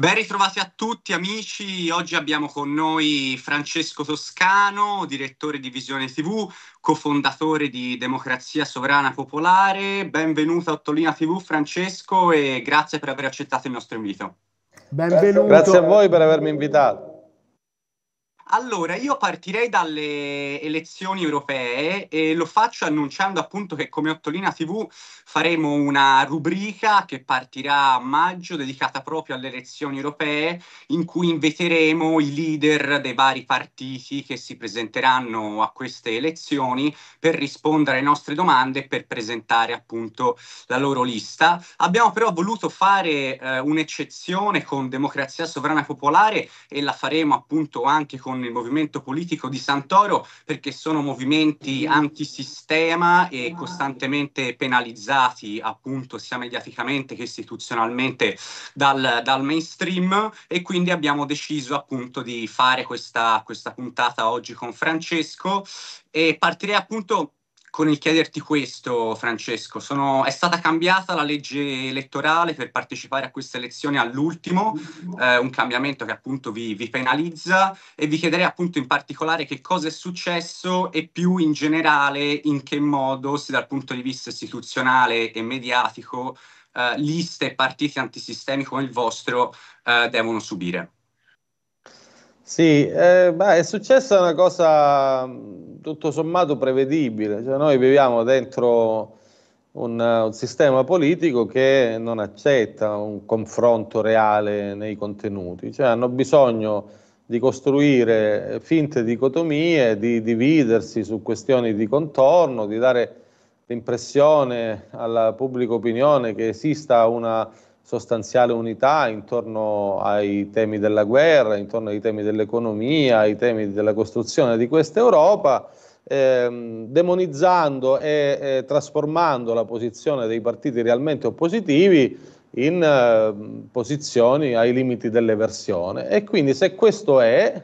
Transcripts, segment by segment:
Ben ritrovati a tutti amici, oggi abbiamo con noi Francesco Toscano, direttore di Visione TV, cofondatore di Democrazia Sovrana Popolare. Benvenuto a Ottolina TV Francesco e grazie per aver accettato il nostro invito. Benvenuto. Grazie a voi per avermi invitato. Allora, io partirei dalle elezioni europee e lo faccio annunciando appunto che come Ottolina TV faremo una rubrica che partirà a maggio dedicata proprio alle elezioni europee in cui inviteremo i leader dei vari partiti che si presenteranno a queste elezioni per rispondere alle nostre domande e per presentare appunto la loro lista. Abbiamo però voluto fare eh, un'eccezione con Democrazia Sovrana Popolare e la faremo appunto anche con con il movimento politico di Santoro perché sono movimenti antisistema e ah. costantemente penalizzati appunto sia mediaticamente che istituzionalmente dal, dal mainstream e quindi abbiamo deciso appunto di fare questa, questa puntata oggi con Francesco e partirei appunto con il chiederti questo, Francesco, sono, è stata cambiata la legge elettorale per partecipare a questa elezione all'ultimo, eh, un cambiamento che appunto vi, vi, penalizza e vi chiederei appunto in particolare che cosa è successo e più in generale in che modo, se dal punto di vista istituzionale e mediatico, eh, liste e partiti antisistemi come il vostro eh, devono subire. Sì, eh, beh, è successa una cosa mm, tutto sommato prevedibile, cioè noi viviamo dentro un, eh, un, sistema politico che non accetta un confronto reale nei contenuti, cioè hanno bisogno di costruire finte dicotomie, di dividersi su questioni di contorno, di dare l'impressione alla pubblica opinione che esista una sostanziale unità intorno ai temi della guerra, intorno ai temi dell'economia, ai temi della costruzione di questa Europa, ehm, demonizzando e eh, trasformando la posizione dei partiti realmente oppositivi in eh, posizioni ai limiti dell'eversione. E quindi se questo è,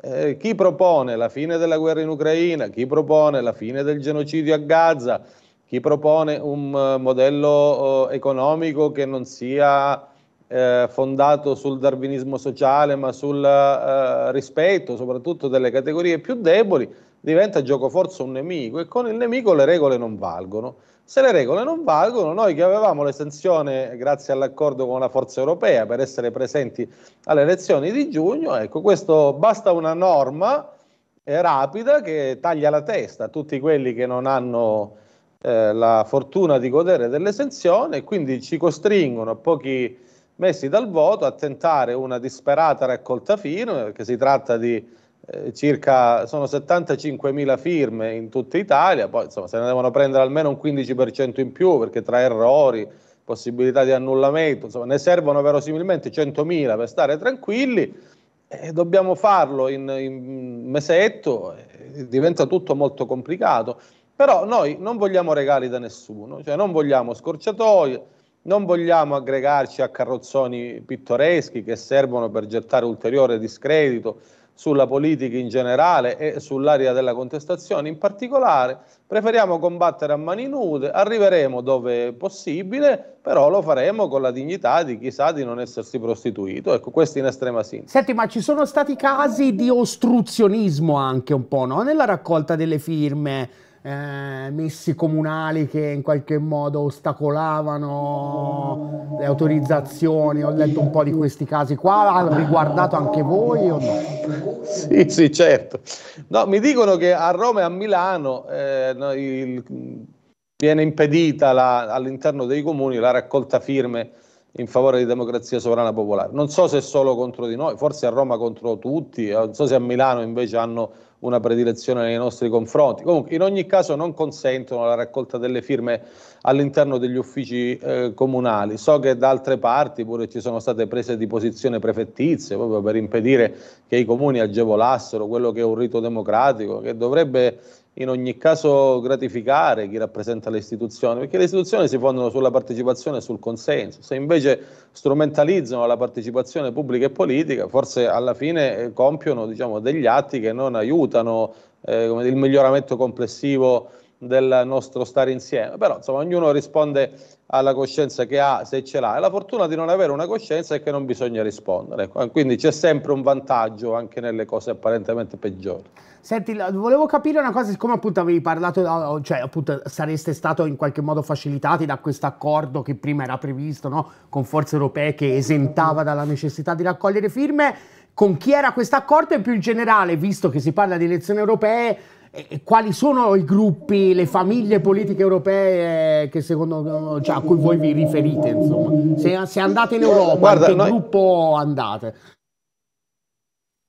eh, chi propone la fine della guerra in Ucraina, chi propone la fine del genocidio a Gaza, chi propone un eh, modello eh, economico che non sia eh, fondato sul darwinismo sociale, ma sul eh, rispetto soprattutto delle categorie più deboli, diventa gioco forza un nemico e con il nemico le regole non valgono. Se le regole non valgono, noi che avevamo l'estensione grazie all'accordo con la forza europea per essere presenti alle elezioni di giugno, ecco, questo basta una norma eh, rapida che taglia la testa a tutti quelli che non hanno eh, la fortuna di godere dell'esenzione e quindi ci costringono a pochi mesi dal voto a tentare una disperata raccolta firme, perché si tratta di eh, circa, sono 75.000 firme in tutta Italia, poi insomma se ne devono prendere almeno un 15% in più perché tra errori, possibilità di annullamento, insomma ne servono verosimilmente 100.000 per stare tranquilli e dobbiamo farlo in, in mesetto, diventa tutto molto complicato. Però noi non vogliamo regali da nessuno, cioè non vogliamo scorciatoie, non vogliamo aggregarci a carrozzoni pittoreschi che servono per gettare ulteriore discredito sulla politica in generale e sull'area della contestazione in particolare, preferiamo combattere a mani nude, arriveremo dove è possibile, però lo faremo con la dignità di chi sa di non essersi prostituito. Ecco, questo in estrema sintesi. Senti, ma ci sono stati casi di ostruzionismo anche un po', no? Nella raccolta delle firme, eh, messi comunali che in qualche modo ostacolavano le autorizzazioni. Ho letto un po' di questi casi qua, hanno riguardato anche voi o no? Sì, sì, certo. No, mi dicono che a Roma e a Milano eh, no, il, viene impedita la, all'interno dei comuni la raccolta firme in favore di democrazia sovrana popolare. Non so se solo contro di noi, forse a Roma contro tutti, eh, non so se a Milano invece hanno una predilezione nei nostri confronti. Comunque, in ogni caso non consentono la raccolta delle firme all'interno degli uffici eh, comunali. So che da altre parti pure ci sono state prese di posizione prefettizie proprio per impedire che i comuni agevolassero quello che è un rito democratico, che dovrebbe in ogni caso gratificare chi rappresenta le istituzioni, perché le istituzioni si fondano sulla partecipazione e sul consenso. Se invece strumentalizzano la partecipazione pubblica e politica, forse alla fine eh, compiono diciamo, degli atti che non aiutano eh, il miglioramento complessivo del nostro stare insieme. Però insomma ognuno risponde alla coscienza che ha se ce l'ha. E la fortuna di non avere una coscienza è che non bisogna rispondere. Ecco. Quindi c'è sempre un vantaggio anche nelle cose apparentemente peggiori. Senti, volevo capire una cosa, siccome appunto avevi parlato, cioè appunto sareste stato in qualche modo facilitati da questo accordo che prima era previsto, no? Con forze europee che esentava dalla necessità di raccogliere firme, con chi era questo accordo e più in generale, visto che si parla di elezioni europee, quali sono i gruppi, le famiglie politiche europee eh, secondo, eh, cioè, a cui voi vi riferite? Insomma? Se, se andate in Europa, Guarda, che noi... gruppo andate?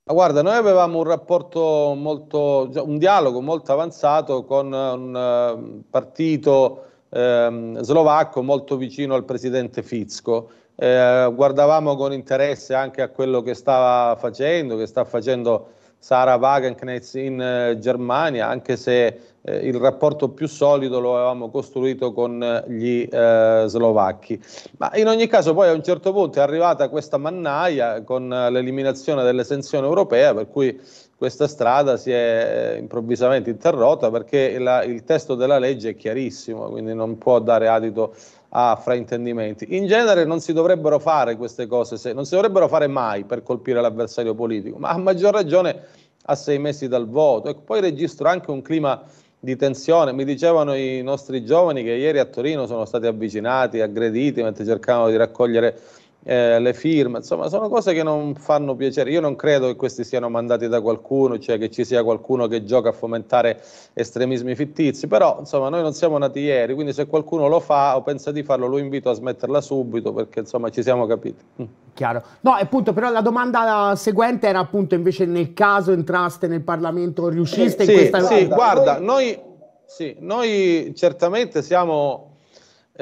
Guarda, noi avevamo un rapporto molto, cioè, un dialogo molto avanzato con eh, un partito ehm, slovacco molto vicino al presidente Fizco. Eh, guardavamo con interesse anche a quello che stava facendo, che sta facendo Sara Wagenknecht in eh, Germania, anche se eh, il rapporto più solido lo avevamo costruito con eh, gli eh, slovacchi. Ma in ogni caso poi a un certo punto è arrivata questa mannaia con eh, l'eliminazione dell'esenzione europea, per cui questa strada si è eh, improvvisamente interrotta perché la, il testo della legge è chiarissimo, quindi non può dare adito a a fraintendimenti. In genere non si dovrebbero fare queste cose, se, non si dovrebbero fare mai per colpire l'avversario politico, ma a maggior ragione a sei mesi dal voto. E ecco, poi registro anche un clima di tensione. Mi dicevano i nostri giovani che ieri a Torino sono stati avvicinati, aggrediti mentre cercavano di raccogliere eh, le firme, insomma sono cose che non fanno piacere. Io non credo che questi siano mandati da qualcuno, cioè che ci sia qualcuno che gioca a fomentare estremismi fittizi, però insomma noi non siamo nati ieri, quindi se qualcuno lo fa o pensa di farlo lo invito a smetterla subito perché insomma ci siamo capiti. Mm. Chiaro. No, appunto, però la domanda seguente era appunto invece nel caso entraste nel Parlamento riusciste eh, in sì, questa... Sì, guarda, noi... Sì, noi certamente siamo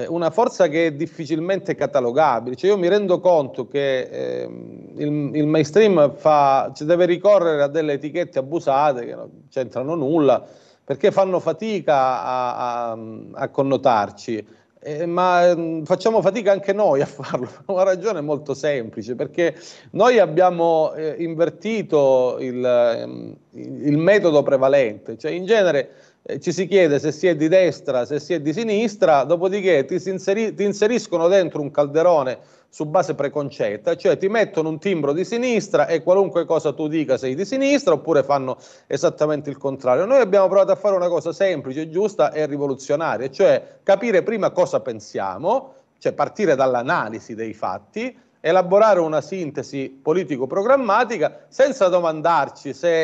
una forza che è difficilmente catalogabile. Cioè io mi rendo conto che eh, il, il, mainstream fa, cioè deve ricorrere a delle etichette abusate che non c'entrano nulla, perché fanno fatica a, a, a connotarci. Eh, ma mh, mm, facciamo fatica anche noi a farlo, per una ragione molto semplice, perché noi abbiamo eh, invertito il, ehm, il, metodo prevalente, cioè in genere ci si chiede se si è di destra, se si è di sinistra, dopodiché ti, inseri, ti, inseriscono dentro un calderone su base preconcetta, cioè ti mettono un timbro di sinistra e qualunque cosa tu dica sei di sinistra oppure fanno esattamente il contrario. Noi abbiamo provato a fare una cosa semplice, giusta e rivoluzionaria, cioè capire prima cosa pensiamo, cioè partire dall'analisi dei fatti, elaborare una sintesi politico-programmatica senza domandarci se...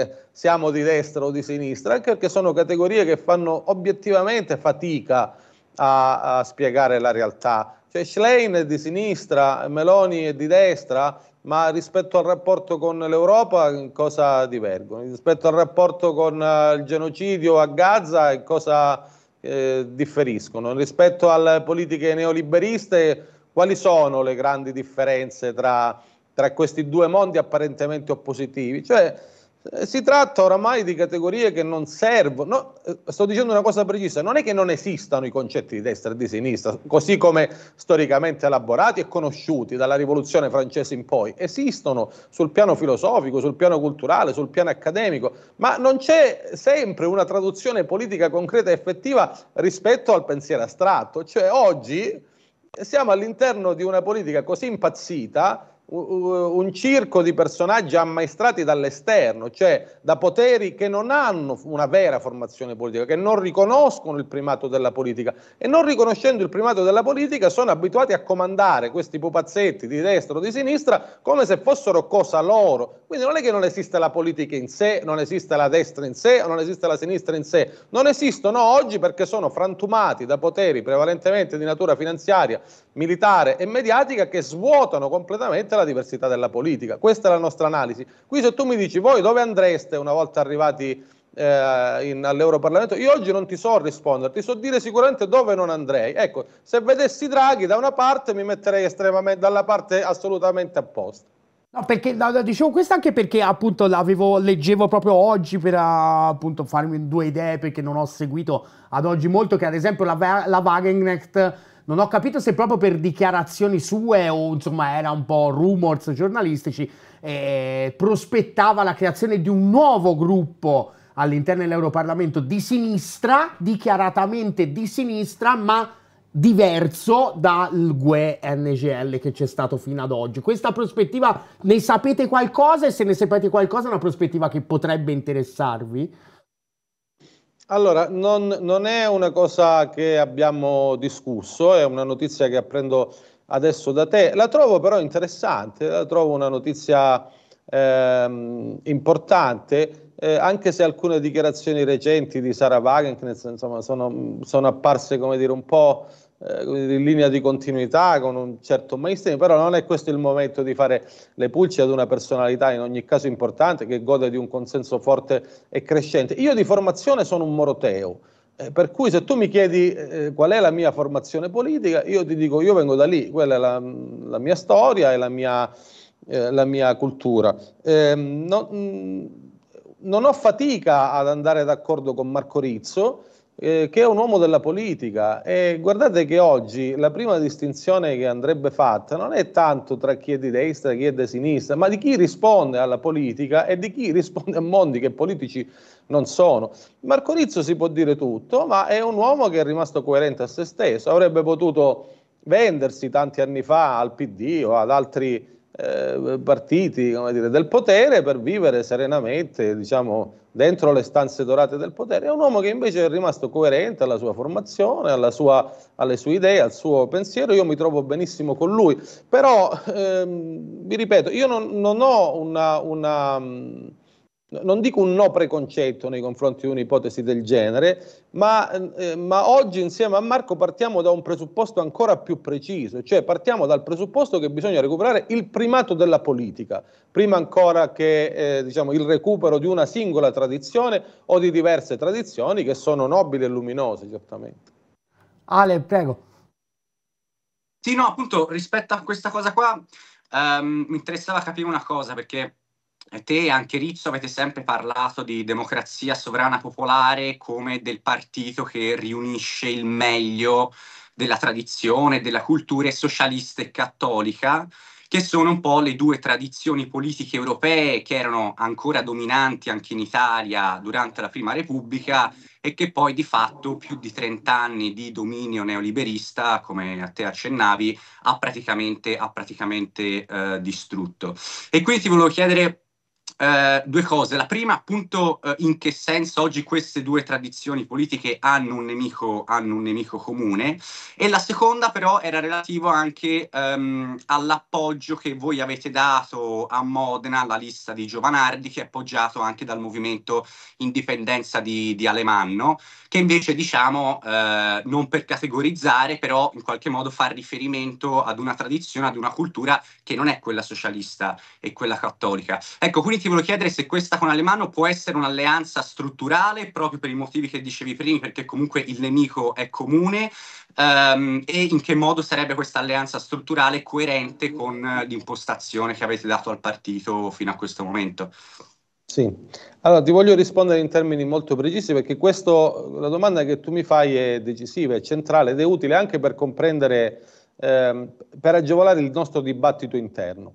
Eh, siamo di destra o di sinistra, anche perché sono categorie che fanno obiettivamente fatica a, a spiegare la realtà. Cioè Schlein è di sinistra, Meloni è di destra, ma rispetto al rapporto con l'Europa in cosa divergono? Rispetto al rapporto con eh, il genocidio a Gaza in cosa eh, differiscono? Rispetto alle politiche neoliberiste quali sono le grandi differenze tra, tra questi due mondi apparentemente oppositivi? Cioè, eh, si tratta oramai di categorie che non servono. No, eh, sto dicendo una cosa precisa: non è che non esistano i concetti di destra e di sinistra, così come storicamente elaborati e conosciuti dalla rivoluzione francese in poi. Esistono sul piano filosofico, sul piano culturale, sul piano accademico, ma non c'è sempre una traduzione politica concreta e effettiva rispetto al pensiero astratto. Cioè, oggi siamo all'interno di una politica così impazzita un circo di personaggi ammaestrati dall'esterno, cioè da poteri che non hanno una vera formazione politica, che non riconoscono il primato della politica e non riconoscendo il primato della politica sono abituati a comandare questi pupazzetti di destra o di sinistra come se fossero cosa loro. Quindi non è che non esista la politica in sé, non esista la destra in sé o non esiste la sinistra in sé, non esistono oggi perché sono frantumati da poteri prevalentemente di natura finanziaria militare e mediatica che svuotano completamente la diversità della politica. Questa è la nostra analisi. Qui se tu mi dici voi dove andreste una volta arrivati eh, in, all'Europarlamento, io oggi non ti so rispondere, ti so dire sicuramente dove non andrei. Ecco, se vedessi Draghi da una parte mi metterei estremamente dalla parte assolutamente opposta. No, perché dicevo questo anche perché appunto l'avevo, leggevo proprio oggi per appunto farmi due idee perché non ho seguito ad oggi molto che ad esempio la, la Wagenknecht non ho capito se proprio per dichiarazioni sue o insomma era un po' rumors giornalistici, eh, prospettava la creazione di un nuovo gruppo all'interno dell'Europarlamento di sinistra, dichiaratamente di sinistra, ma diverso dal GUE NGL che c'è stato fino ad oggi. Questa prospettiva ne sapete qualcosa e se ne sapete qualcosa è una prospettiva che potrebbe interessarvi? Allora, non, non, è una cosa che abbiamo discusso, è una notizia che apprendo adesso da te. La trovo però interessante, la trovo una notizia ehm, importante, eh, anche se alcune dichiarazioni recenti di Sara Wagenknecht insomma, sono, sono apparse come dire, un po' Eh, in linea di continuità, con un certo mainstream, però non è questo il momento di fare le pulci ad una personalità in ogni caso importante che gode di un consenso forte e crescente. Io di formazione sono un moroteo, eh, per cui se tu mi chiedi eh, qual è la mia formazione politica, io ti dico io vengo da lì, quella è la, la mia storia e la mia, eh, la mia cultura. Ehm, no, mm, non ho fatica ad andare d'accordo con Marco Rizzo, eh, che è un uomo della politica e guardate che oggi la prima distinzione che andrebbe fatta non è tanto tra chi è di destra e chi è di sinistra, ma di chi risponde alla politica e di chi risponde a mondi che politici non sono. Marco Rizzo si può dire tutto, ma è un uomo che è rimasto coerente a se stesso, avrebbe potuto vendersi tanti anni fa al PD o ad altri eh, partiti dire, del potere per vivere serenamente diciamo, dentro le stanze dorate del potere, è un uomo che invece è rimasto coerente alla sua formazione, alla sua, alle sue idee, al suo pensiero, io mi trovo benissimo con lui, però ehm, vi ripeto, io non, non ho una... una mm, non dico un no preconcetto nei confronti di un'ipotesi del genere, ma, eh, ma, oggi insieme a Marco partiamo da un presupposto ancora più preciso, cioè partiamo dal presupposto che bisogna recuperare il primato della politica, prima ancora che eh, diciamo, il recupero di una singola tradizione o di diverse tradizioni che sono nobili e luminose, certamente. Ale, prego. Sì, no, appunto, rispetto a questa cosa qua, ehm, mi interessava capire una cosa, perché te e anche Rizzo avete sempre parlato di democrazia sovrana popolare come del partito che riunisce il meglio della tradizione, della cultura socialista e cattolica, che sono un po' le due tradizioni politiche europee che erano ancora dominanti anche in Italia durante la Prima Repubblica e che poi di fatto più di 30 anni di dominio neoliberista, come a te accennavi, ha praticamente, ha praticamente eh, distrutto. E quindi ti volevo chiedere eh, due cose. La prima, appunto, eh, in che senso oggi queste due tradizioni politiche hanno un nemico, hanno un nemico comune. E la seconda, però, era relativa anche ehm, all'appoggio che voi avete dato a Modena alla lista di Giovanardi, che è appoggiato anche dal movimento Indipendenza di, di Alemanno, che invece, diciamo, eh, non per categorizzare, però in qualche modo fa riferimento ad una tradizione, ad una cultura che non è quella socialista e quella cattolica. Ecco, quindi quindi ti volevo chiedere se questa con Alemano può essere un'alleanza strutturale proprio per i motivi che dicevi prima, perché comunque il nemico è comune, um, e in che modo sarebbe questa alleanza strutturale coerente con eh, l'impostazione che avete dato al partito fino a questo momento? Sì, allora ti voglio rispondere in termini molto precisi perché questo, la domanda che tu mi fai è decisiva, è centrale ed è utile anche per comprendere, ehm, per agevolare il nostro dibattito interno.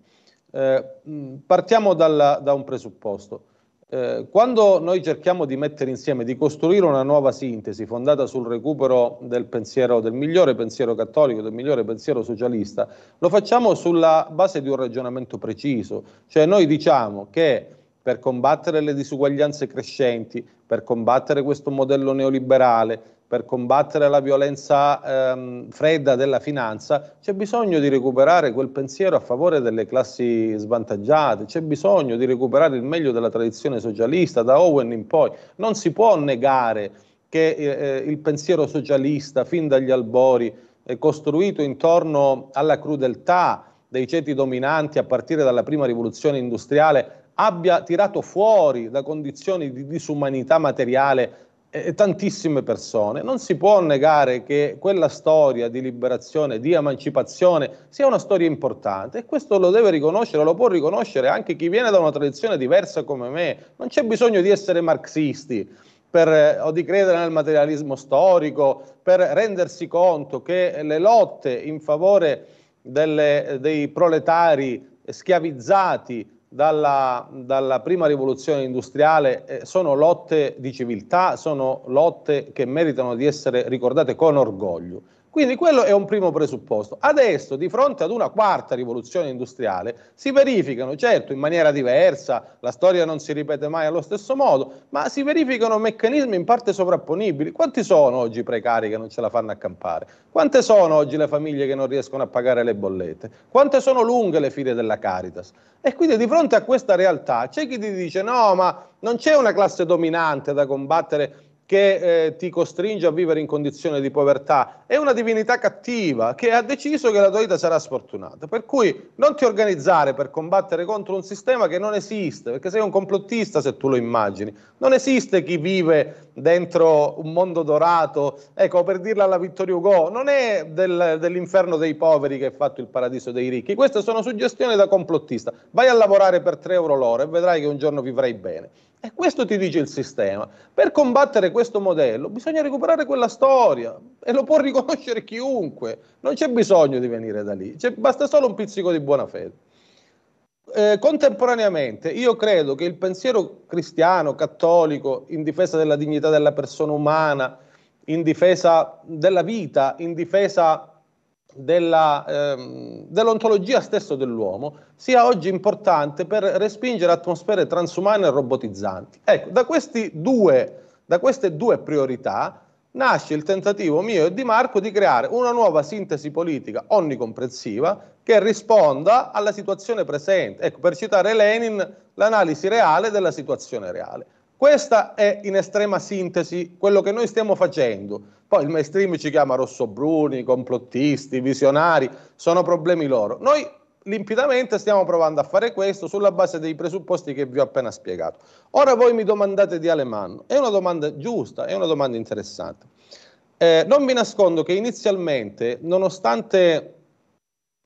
Eh, mm, partiamo dalla, da un presupposto. Eh, quando noi cerchiamo di mettere insieme, di costruire una nuova sintesi fondata sul recupero del pensiero, del migliore pensiero cattolico, del migliore pensiero socialista, lo facciamo sulla base di un ragionamento preciso. Cioè noi diciamo che per combattere le disuguaglianze crescenti, per combattere questo modello neoliberale, per combattere la violenza ehm, fredda della finanza, c'è bisogno di recuperare quel pensiero a favore delle classi svantaggiate, c'è bisogno di recuperare il meglio della tradizione socialista da Owen in poi. Non si può negare che eh, eh il pensiero socialista fin dagli albori è costruito intorno alla crudeltà dei ceti dominanti a partire dalla prima rivoluzione industriale abbia tirato fuori da condizioni di disumanità materiale e tantissime persone. Non si può negare che quella storia di liberazione, di emancipazione sia una storia importante e questo lo deve riconoscere, lo può riconoscere anche chi viene da una tradizione diversa come me. Non c'è bisogno di essere marxisti. Per, eh, o di credere nel materialismo storico, per rendersi conto che le lotte in favore delle, dei proletari schiavizzati dalla, dalla, prima rivoluzione industriale eh, sono lotte di civiltà, sono lotte che meritano di essere ricordate con orgoglio. Quindi quello è un primo presupposto. Adesso, di fronte ad una quarta rivoluzione industriale, si verificano, certo, in maniera diversa, la storia non si ripete mai allo stesso modo, ma si verificano meccanismi in parte sovrapponibili. Quanti sono oggi i precari che non ce la fanno a campare? Quante sono oggi le famiglie che non riescono a pagare le bollette? Quante sono lunghe le file della Caritas? E quindi di fronte a questa realtà c'è chi ti dice no, ma non c'è una classe dominante da combattere che eh, ti costringe a vivere in condizioni di povertà, è una divinità cattiva che ha deciso che la tua vita sarà sfortunata. Per cui non ti organizzare per combattere contro un sistema che non esiste, perché sei un complottista se tu lo immagini. Non esiste chi vive dentro un mondo dorato, ecco per dirla alla Vittorio Hugo, non è del, dell'inferno dei poveri che è fatto il paradiso dei ricchi, queste sono suggestioni da complottista. Vai a lavorare per 3 euro l'ora e vedrai che un giorno vivrai bene. E questo ti dice il sistema. Per combattere questo modello bisogna recuperare quella storia e lo può riconoscere chiunque. Non c'è bisogno di venire da lì, c'è, basta solo un pizzico di buona fede. Eh, contemporaneamente io credo che il pensiero cristiano, cattolico, in difesa della dignità della persona umana, in difesa della vita, in difesa della, ehm, dell'ontologia stesso dell'uomo sia oggi importante per respingere atmosfere transumane e robotizzanti. Ecco, da, due, da queste due priorità nasce il tentativo mio e di Marco di creare una nuova sintesi politica onnicomprensiva che risponda alla situazione presente. Ecco, per citare Lenin, l'analisi reale della situazione reale. Questa è in estrema sintesi quello che noi stiamo facendo. Poi il mainstream ci chiama rossobruni, complottisti, visionari, sono problemi loro. Noi limpidamente stiamo provando a fare questo sulla base dei presupposti che vi ho appena spiegato. Ora voi mi domandate di Alemanno, è una domanda giusta, è una domanda interessante. Eh, non vi nascondo che inizialmente, nonostante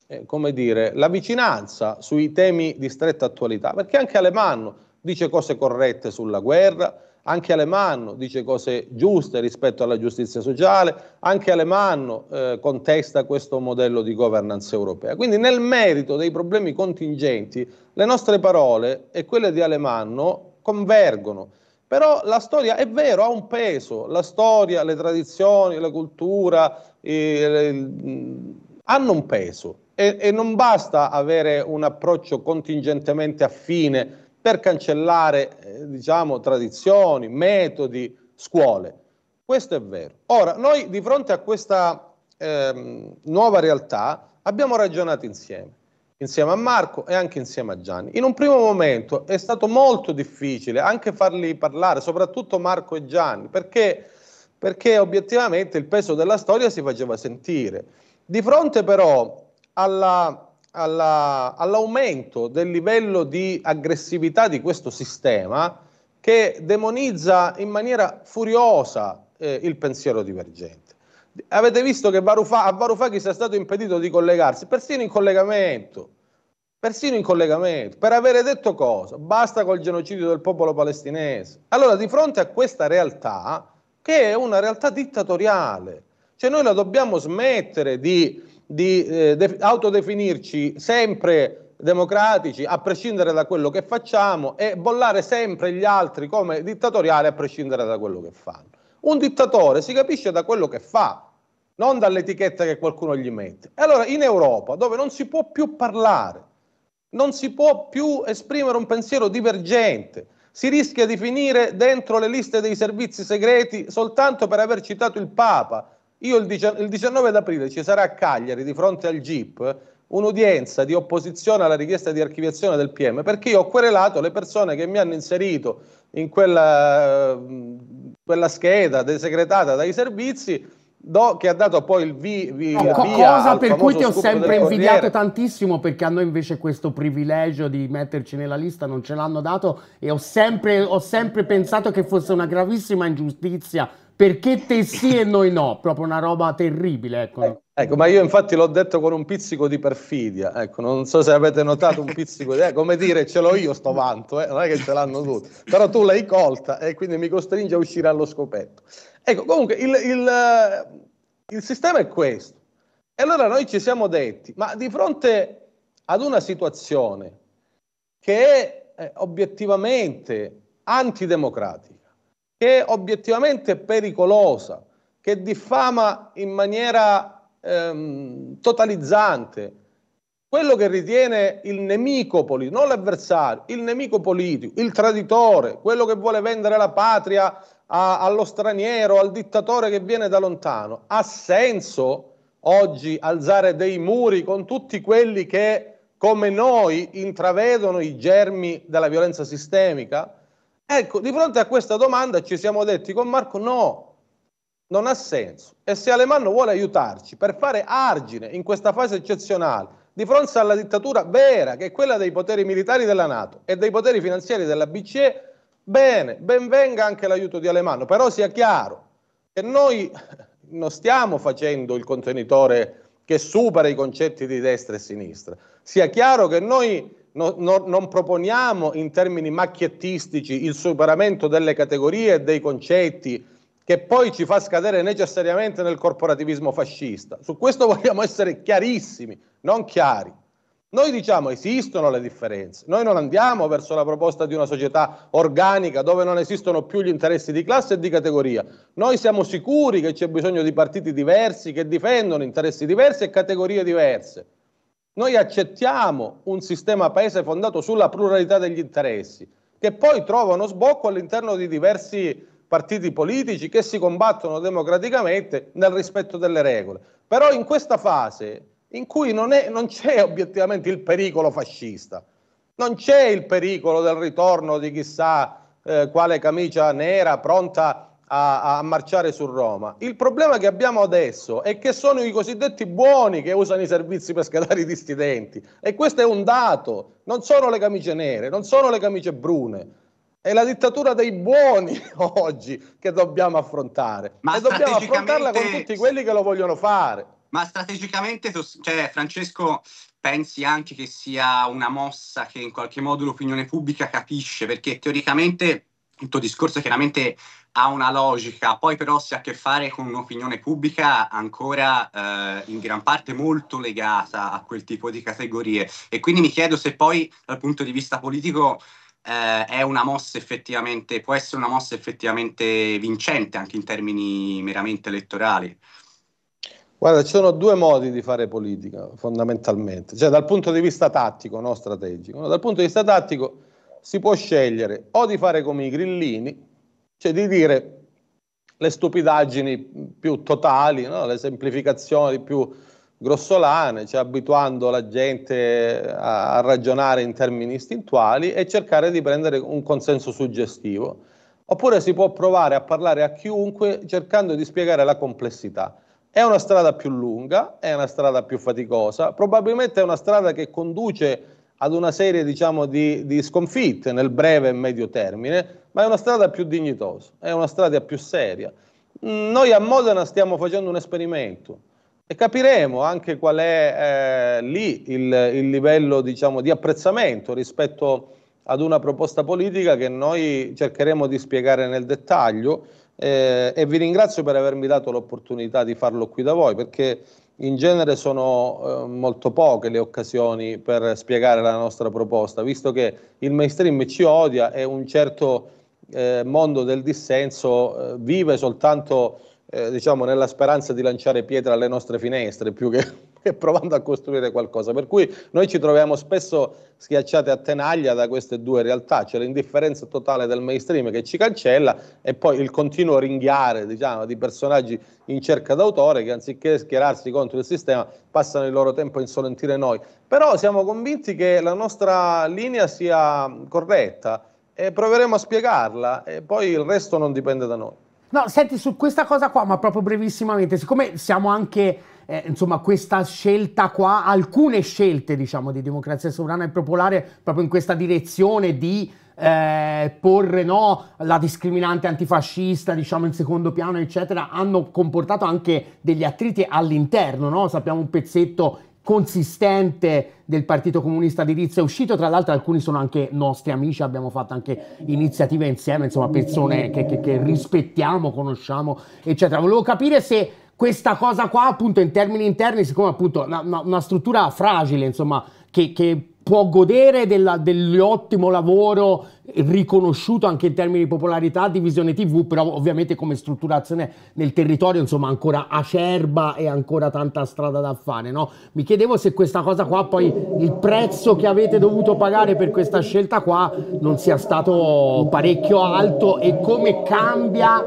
eh, come dire, la vicinanza sui temi di stretta attualità, perché anche Alemanno dice cose corrette sulla guerra, anche Alemanno dice cose giuste rispetto alla giustizia sociale, anche Alemanno eh, contesta questo modello di governance europea. Quindi nel merito dei problemi contingenti le nostre parole e quelle di Alemanno convergono. Però la storia è vero, ha un peso, la storia, le tradizioni, la cultura eh, mm, hanno un peso e, e non basta avere un approccio contingentemente affine per cancellare eh, diciamo, tradizioni, metodi, scuole. Questo è vero. Ora, noi di fronte a questa ehm, nuova realtà abbiamo ragionato insieme, insieme a Marco e anche insieme a Gianni. In un primo momento è stato molto difficile anche farli parlare, soprattutto Marco e Gianni, perché, perché obiettivamente il peso della storia si faceva sentire. Di fronte però alla alla, all'aumento del livello di aggressività di questo sistema che demonizza in maniera furiosa eh, il pensiero divergente. Avete visto che Varoufakis, a Varoufakis è stato impedito di collegarsi, persino in collegamento, persino in collegamento, per avere detto cosa? Basta col genocidio del popolo palestinese. Allora, di fronte a questa realtà, che è una realtà dittatoriale, cioè noi la dobbiamo smettere di di eh, de- autodefinirci sempre democratici a prescindere da quello che facciamo e bollare sempre gli altri come dittatoriali a prescindere da quello che fanno. Un dittatore si capisce da quello che fa, non dall'etichetta che qualcuno gli mette. E allora in Europa, dove non si può più parlare, non si può più esprimere un pensiero divergente, si rischia di finire dentro le liste dei servizi segreti soltanto per aver citato il Papa, io il, il 19 d'aprile ci sarà a Cagliari di fronte al GIP un'udienza di opposizione alla richiesta di archiviazione del PM perché io ho querelato le persone che mi hanno inserito in quella, quella scheda desegretata dai servizi Do, che ha dato poi il vi, vi, no, via cosa per cui ti ho sempre invidiato tantissimo perché a noi invece questo privilegio di metterci nella lista non ce l'hanno dato e ho sempre, ho sempre pensato che fosse una gravissima ingiustizia perché te sì e noi no, proprio una roba terribile. Ecco. Eh, ecco, ma io infatti l'ho detto con un pizzico di perfidia, ecco, non so se avete notato un pizzico di... Eh, come dire, ce l'ho io sto vanto, eh, non è che ce l'hanno tutti, però tu l'hai colta e quindi mi costringe a uscire allo scopetto. Ecco, comunque il, il, eh, il sistema è questo. E allora noi ci siamo detti, ma di fronte ad una situazione che è eh, obiettivamente antidemocratica, che è obiettivamente pericolosa, che diffama in maniera ehm, totalizzante quello che ritiene il nemico politico, non l'avversario, il nemico politico, il traditore, quello che vuole vendere la patria a, allo straniero, al dittatore che viene da lontano, ha senso oggi alzare dei muri con tutti quelli che, come noi, intravedono i germi della violenza sistemica? Ecco, di fronte a questa domanda ci siamo detti con Marco no, non ha senso. E se Alemanno vuole aiutarci per fare argine in questa fase eccezionale di fronte alla dittatura vera, che è quella dei poteri militari della Nato e dei poteri finanziari della BCE, bene, ben venga anche l'aiuto di Alemanno, però sia chiaro che noi non stiamo facendo il contenitore che supera i concetti di destra e sinistra. Sia chiaro che noi no, no, non proponiamo in termini macchiettistici il superamento delle categorie e dei concetti che poi ci fa scadere necessariamente nel corporativismo fascista. Su questo vogliamo essere chiarissimi, non chiari. Noi diciamo esistono le differenze, noi non andiamo verso la proposta di una società organica dove non esistono più gli interessi di classe e di categoria, noi siamo sicuri che c'è bisogno di partiti diversi che difendono interessi diversi e categorie diverse. Noi accettiamo un sistema paese fondato sulla pluralità degli interessi, che poi trovano sbocco all'interno di diversi partiti politici che si combattono democraticamente nel rispetto delle regole. Però in questa fase in cui non, è, non c'è obiettivamente il pericolo fascista, non c'è il pericolo del ritorno di chissà eh, quale camicia nera pronta a, a, marciare su Roma. Il problema che abbiamo adesso è che sono i cosiddetti buoni che usano i servizi per scalare i dissidenti e questo è un dato, non sono le camicie nere, non sono le camicie brune. È la dittatura dei buoni oggi che dobbiamo affrontare. Ma e dobbiamo affrontarla con tutti quelli che lo vogliono fare. Ma strategicamente, cioè, Francesco, pensi anche che sia una mossa che in qualche modo l'opinione pubblica capisce? Perché teoricamente il tuo discorso chiaramente ha una logica, poi però si ha a che fare con un'opinione pubblica ancora eh, in gran parte molto legata a quel tipo di categorie e quindi mi chiedo se poi dal punto di vista politico eh, è una mossa effettivamente, può essere una mossa effettivamente vincente anche in termini meramente elettorali. Guarda, ci sono due modi di fare politica fondamentalmente, cioè dal punto di vista tattico, non strategico. Dal punto di vista tattico si può scegliere o di fare come i grillini, cioè di dire le stupidaggini più totali, no? le semplificazioni più grossolane, cioè abituando la gente a, a, ragionare in termini istintuali e cercare di prendere un consenso suggestivo. Oppure si può provare a parlare a chiunque cercando di spiegare la complessità. È una strada più lunga, è una strada più faticosa, probabilmente è una strada che conduce ad una serie diciamo, di, di sconfitte nel breve e medio termine, ma è una strada più dignitosa, è una strada più seria. Noi a Modena stiamo facendo un esperimento e capiremo anche qual è eh, lì il, il livello diciamo, di apprezzamento rispetto ad una proposta politica che noi cercheremo di spiegare nel dettaglio eh, e vi ringrazio per avermi dato l'opportunità di farlo qui da voi perché in genere sono eh, molto poche le occasioni per spiegare la nostra proposta, visto che il mainstream ci odia e un certo eh, mondo del dissenso eh, vive soltanto eh, diciamo, nella speranza di lanciare pietre alle nostre finestre più che, che, provando a costruire qualcosa. Per cui noi ci troviamo spesso schiacciati a tenaglia da queste due realtà, c'è l'indifferenza totale del mainstream che ci cancella e poi il continuo ringhiare diciamo, di personaggi in cerca d'autore che anziché schierarsi contro il sistema passano il loro tempo a insolentire noi. Però siamo convinti che la nostra linea sia corretta e proveremo a spiegarla e poi il resto non dipende da noi. No, senti, su questa cosa qua, ma proprio brevissimamente, siccome siamo anche, eh, insomma, questa scelta qua, alcune scelte, diciamo, di democrazia sovrana e popolare, proprio in questa direzione di eh, porre, no, la discriminante antifascista, diciamo, in secondo piano, eccetera, hanno comportato anche degli attriti all'interno, no? Sappiamo un pezzetto consistente del Partito Comunista di Rizzo è uscito, tra l'altro alcuni sono anche nostri amici, abbiamo fatto anche iniziative insieme, insomma persone che, che, che rispettiamo, conosciamo, eccetera. Volevo capire se questa cosa qua appunto in termini interni, siccome appunto una, una struttura fragile, insomma, che, che può godere della, dell'ottimo lavoro riconosciuto anche in termini di popolarità di Visione TV, però ovviamente come strutturazione nel territorio, insomma, ancora acerba e ancora tanta strada da fare, no? Mi chiedevo se questa cosa qua, poi il prezzo che avete dovuto pagare per questa scelta qua non sia stato parecchio alto e come cambia,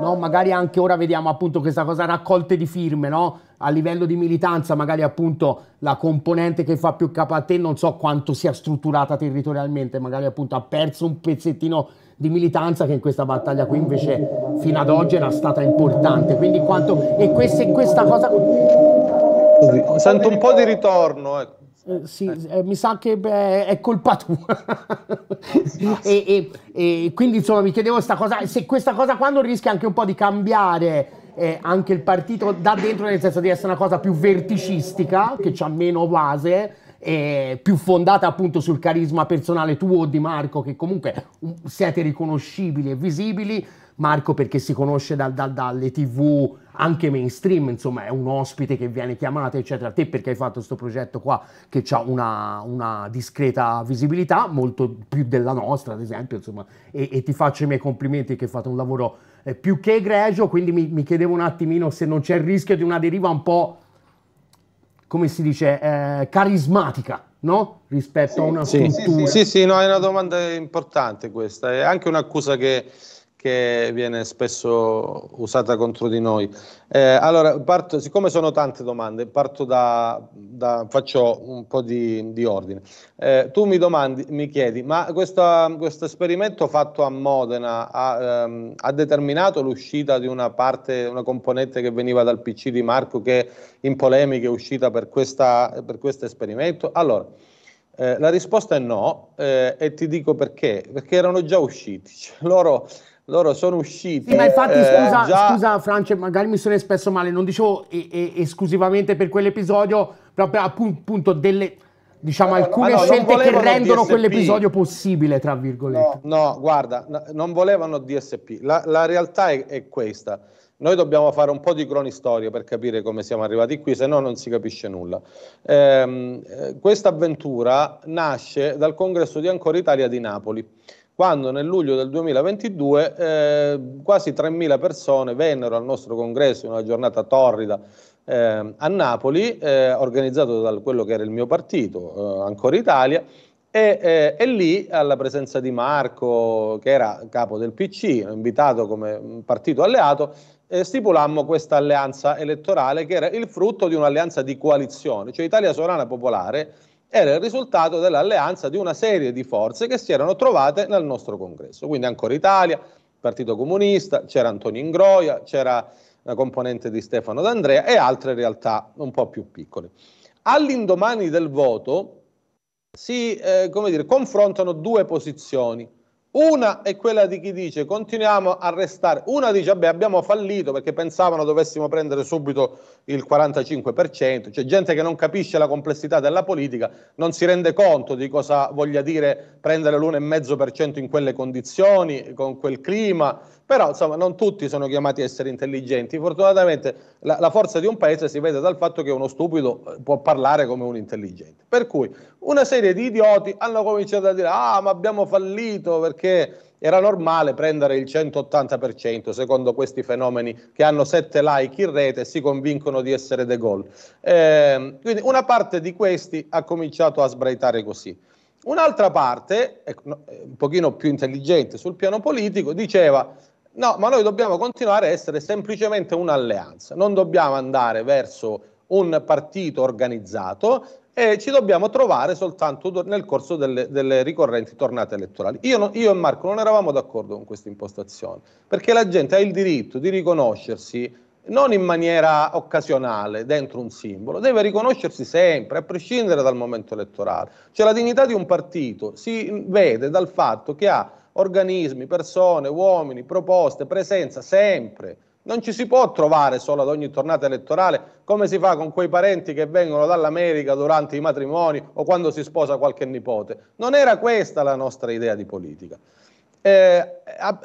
no? Magari anche ora vediamo appunto questa cosa raccolte di firme, no? a livello di militanza, magari appunto la componente che fa più capo a te, non so quanto sia strutturata territorialmente, magari appunto ha perso un pezzettino di militanza che in questa battaglia qui invece fino ad oggi era stata importante. Quindi quanto... E questa, questa cosa... Sento, un po' di ritorno. Ecco. Eh, sì, eh, mi sa che beh, è colpa tua. e, e, e, quindi insomma mi chiedevo questa cosa, se questa cosa qua non rischia anche un po' di cambiare eh, anche il partito da dentro, nel senso di essere una cosa più verticistica, che ha meno base, eh, più fondata appunto sul carisma personale tuo o di Marco, che comunque mm, siete riconoscibili e visibili. Marco perché si conosce dal, dal, dalle tv anche mainstream, insomma è un ospite che viene chiamato, eccetera. Te perché hai fatto questo progetto qua che ha una, una, discreta visibilità, molto più della nostra, ad esempio, insomma, e, e ti faccio i miei complimenti che hai fatto un lavoro eh, più che egregio, quindi mi, mi, chiedevo un attimino se non c'è il rischio di una deriva un po', come si dice, eh, carismatica, no? Rispetto sì, a una sì, struttura. Sì, sì, sì, no, è una domanda importante questa, è anche un'accusa che che viene spesso usata contro di noi. Eh, allora, parto, siccome sono tante domande, parto da, da faccio un po' di, di ordine. Eh, tu mi domandi, mi chiedi, ma questo, questo esperimento fatto a Modena ha, ehm, ha, determinato l'uscita di una parte, una componente che veniva dal PC di Marco che in polemica è uscita per, questa, per questo esperimento? Allora, eh, la risposta è no eh, e ti dico perché, perché erano già usciti. Cioè, loro loro sono usciti. Sì, ma infatti, eh, scusa, già... scusa France, magari mi sono espresso male, non dicevo e, e, esclusivamente per quell'episodio, proprio appunto delle diciamo, alcune no, scelte che rendono DSP. quell'episodio possibile, tra virgolette. No, no guarda, non volevano DSP. La, la realtà è, è, questa. Noi dobbiamo fare un po' di cronistoria per capire come siamo arrivati qui, se no non si capisce nulla. Ehm, eh, questa avventura nasce dal congresso di Ancora Italia di Napoli quando nel luglio del 2022 eh, quasi 3.000 persone vennero al nostro congresso in una giornata torrida eh, a Napoli, eh, organizzato da quello che era il mio partito, eh, Ancora Italia, e, eh, e, lì alla presenza di Marco, che era capo del PC, invitato come mm, partito alleato, eh, stipulammo questa alleanza elettorale che era il frutto di un'alleanza di coalizione, cioè Italia Sovrana Popolare, era il risultato dell'alleanza di una serie di forze che si erano trovate nel nostro congresso. Quindi ancora Italia, Partito Comunista, c'era Antonio Ingroia, c'era la componente di Stefano D'Andrea e altre realtà un po' più piccole. All'indomani del voto si eh, dire, confrontano due posizioni. Una è quella di chi dice continuiamo a restare, una dice vabbè abbiamo fallito perché pensavano dovessimo prendere subito il 45%, c'è cioè gente che non capisce la complessità della politica, non si rende conto di cosa voglia dire prendere l'1,5% in quelle condizioni, con quel clima, però insomma non tutti sono chiamati a essere intelligenti. Fortunatamente la, la, forza di un paese si vede dal fatto che uno stupido eh, può parlare come un intelligente. Per cui una serie di idioti hanno cominciato a dire ah ma abbiamo fallito perché era normale prendere il 180% secondo questi fenomeni che hanno 7 like in rete e si convincono di essere De Gaulle. Eh, quindi una parte di questi ha cominciato a sbraitare così. Un'altra parte, eh, eh, un pochino più intelligente sul piano politico, diceva no, ma noi dobbiamo continuare a essere semplicemente un'alleanza, non dobbiamo andare verso un partito organizzato, e ci dobbiamo trovare soltanto nel corso delle, delle ricorrenti tornate elettorali. Io, non, io, e Marco non eravamo d'accordo con questa impostazione, perché la gente ha il diritto di riconoscersi non in maniera occasionale dentro un simbolo, deve riconoscersi sempre, a prescindere dal momento elettorale. Cioè la dignità di un partito si vede dal fatto che ha organismi, persone, uomini, proposte, presenza sempre non ci si può trovare solo ad ogni tornata elettorale, come si fa con quei parenti che vengono dall'America durante i matrimoni o quando si sposa qualche nipote. Non era questa la nostra idea di politica. Eh,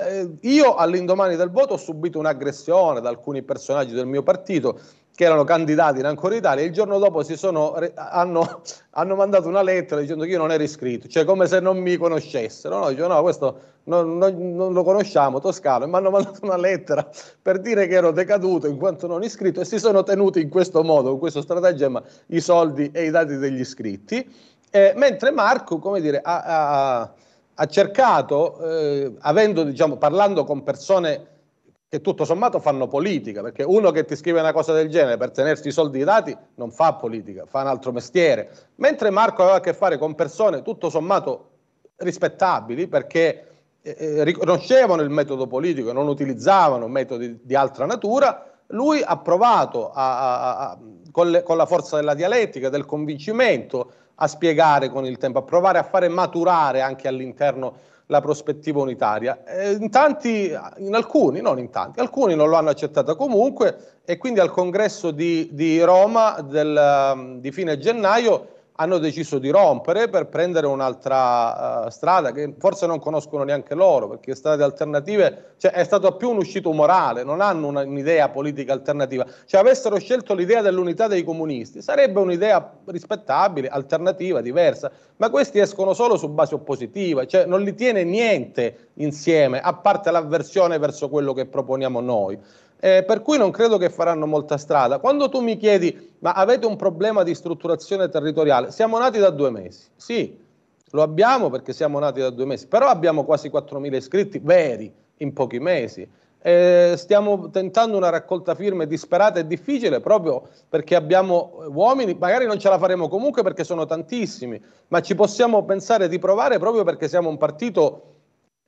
eh, io all'indomani del voto ho subito un'aggressione da alcuni personaggi del mio partito che erano candidati in Ancora Italia, il giorno dopo sono, hanno, hanno, mandato una lettera dicendo che io non ero iscritto, cioè come se non mi conoscessero. No, dicevo, no, questo non, non, non lo conosciamo, Toscano, e mi hanno mandato una lettera per dire che ero decaduto in quanto non iscritto e si sono tenuti in questo modo, con questo stratagemma, i soldi e i dati degli iscritti. Eh, mentre Marco, come dire, ha, ha, ha cercato, eh, avendo, diciamo, parlando con persone che tutto sommato fanno politica, perché uno che ti scrive una cosa del genere per tenersi i soldi dati non fa politica, fa un altro mestiere, mentre Marco aveva a che fare con persone tutto sommato rispettabili perché eh, eh riconoscevano il metodo politico, non utilizzavano metodi di altra natura, lui ha provato a, a, a, con, le, con la forza della dialettica, del convincimento, a spiegare con il tempo, a provare a fare maturare anche all'interno la prospettiva unitaria. Eh, in tanti, in alcuni, non in tanti, alcuni non lo hanno accettata comunque e quindi al congresso di, di Roma del, ehm, di fine gennaio hanno deciso di rompere per prendere un'altra uh, strada che forse non conoscono neanche loro, perché strade alternative, cioè è stato più un uscito morale, non hanno una, un'idea politica alternativa. Cioè avessero scelto l'idea dell'unità dei comunisti, sarebbe un'idea rispettabile, alternativa, diversa, ma questi escono solo su base oppositiva, cioè non li tiene niente insieme, a parte l'avversione verso quello che proponiamo noi eh, per cui non credo che faranno molta strada. Quando tu mi chiedi, ma avete un problema di strutturazione territoriale? Siamo nati da due mesi, sì, lo abbiamo perché siamo nati da due mesi, però abbiamo quasi 4.000 iscritti veri in pochi mesi. Eh, stiamo tentando una raccolta firme disperata e difficile proprio perché abbiamo eh, uomini, magari non ce la faremo comunque perché sono tantissimi, ma ci possiamo pensare di provare proprio perché siamo un partito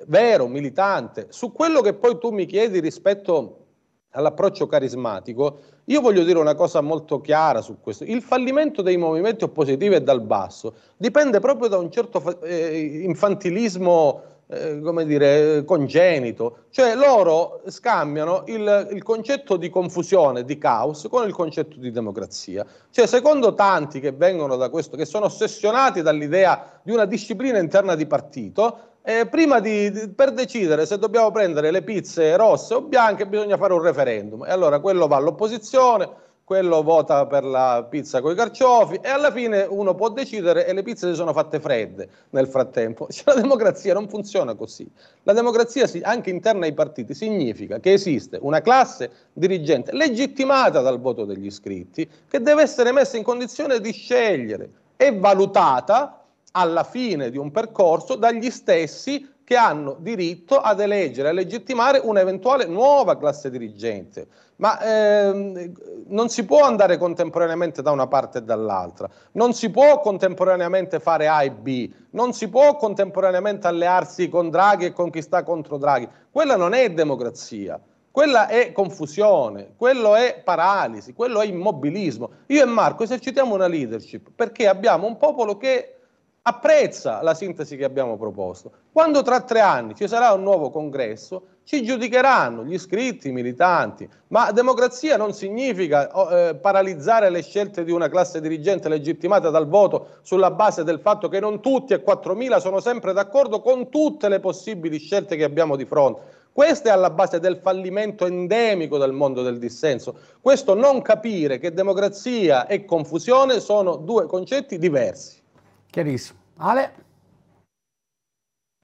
vero, militante. Su quello che poi tu mi chiedi rispetto all'approccio carismatico, io voglio dire una cosa molto chiara su questo. Il fallimento dei movimenti oppositivi e dal basso dipende proprio da un certo eh, infantilismo, eh, come dire, congenito. Cioè loro scambiano il, il, concetto di confusione, di caos, con il concetto di democrazia. Cioè secondo tanti che vengono da questo, che sono ossessionati dall'idea di una disciplina interna di partito, eh, prima di, per decidere se dobbiamo prendere le pizze rosse o bianche bisogna fare un referendum. E allora quello va all'opposizione, quello vota per la pizza con i carciofi e alla fine uno può decidere e le pizze si sono fatte fredde nel frattempo. Cioè, la democrazia non funziona così. La democrazia, anche interna ai partiti, significa che esiste una classe dirigente legittimata dal voto degli iscritti che deve essere messa in condizione di scegliere e valutata alla fine di un percorso dagli stessi che hanno diritto ad eleggere e legittimare un'eventuale nuova classe dirigente. Ma ehm, non si può andare contemporaneamente da una parte e dall'altra, non si può contemporaneamente fare A e B, non si può contemporaneamente allearsi con Draghi e con chi sta contro Draghi. Quella non è democrazia, quella è confusione, quello è paralisi, quello è immobilismo. Io e Marco esercitiamo una leadership perché abbiamo un popolo che apprezza la sintesi che abbiamo proposto. Quando tra tre anni ci sarà un nuovo congresso, ci giudicheranno gli iscritti, i militanti, ma democrazia non significa oh, eh, paralizzare le scelte di una classe dirigente legittimata dal voto sulla base del fatto che non tutti e 4.000 sono sempre d'accordo con tutte le possibili scelte che abbiamo di fronte. Questa è alla base del fallimento endemico del mondo del dissenso. Questo non capire che democrazia e confusione sono due concetti diversi. Chiarissimo. Ale?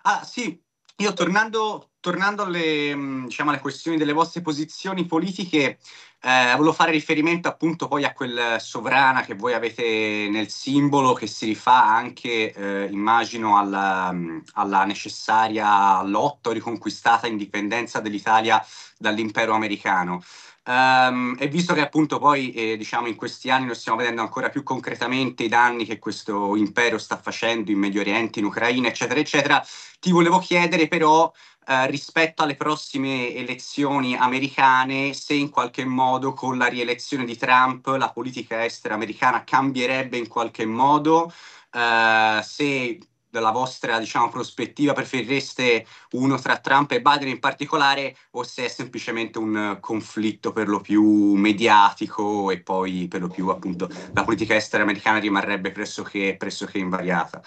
Ah sì, io tornando, tornando alle, mm, diciamo, alle, questioni delle vostre posizioni politiche, eh, volevo fare riferimento appunto poi a quel sovrana che voi avete nel simbolo che si rifà anche, eh, immagino, alla, mm, alla necessaria lotta riconquistata indipendenza dell'Italia dall'impero americano. Um, e visto che appunto poi eh, diciamo in questi anni noi stiamo vedendo ancora più concretamente i danni che questo impero sta facendo in Medio Oriente, in Ucraina, eccetera, eccetera, ti volevo chiedere però eh, rispetto alle prossime elezioni americane se in qualche modo con la rielezione di Trump la politica estera americana cambierebbe in qualche modo. eh, se della vostra diciamo, prospettiva preferireste uno tra Trump e Biden in particolare o se è semplicemente un conflitto per lo più mediatico e poi per lo più appunto la politica estera americana rimarrebbe pressoché, pressoché invariata?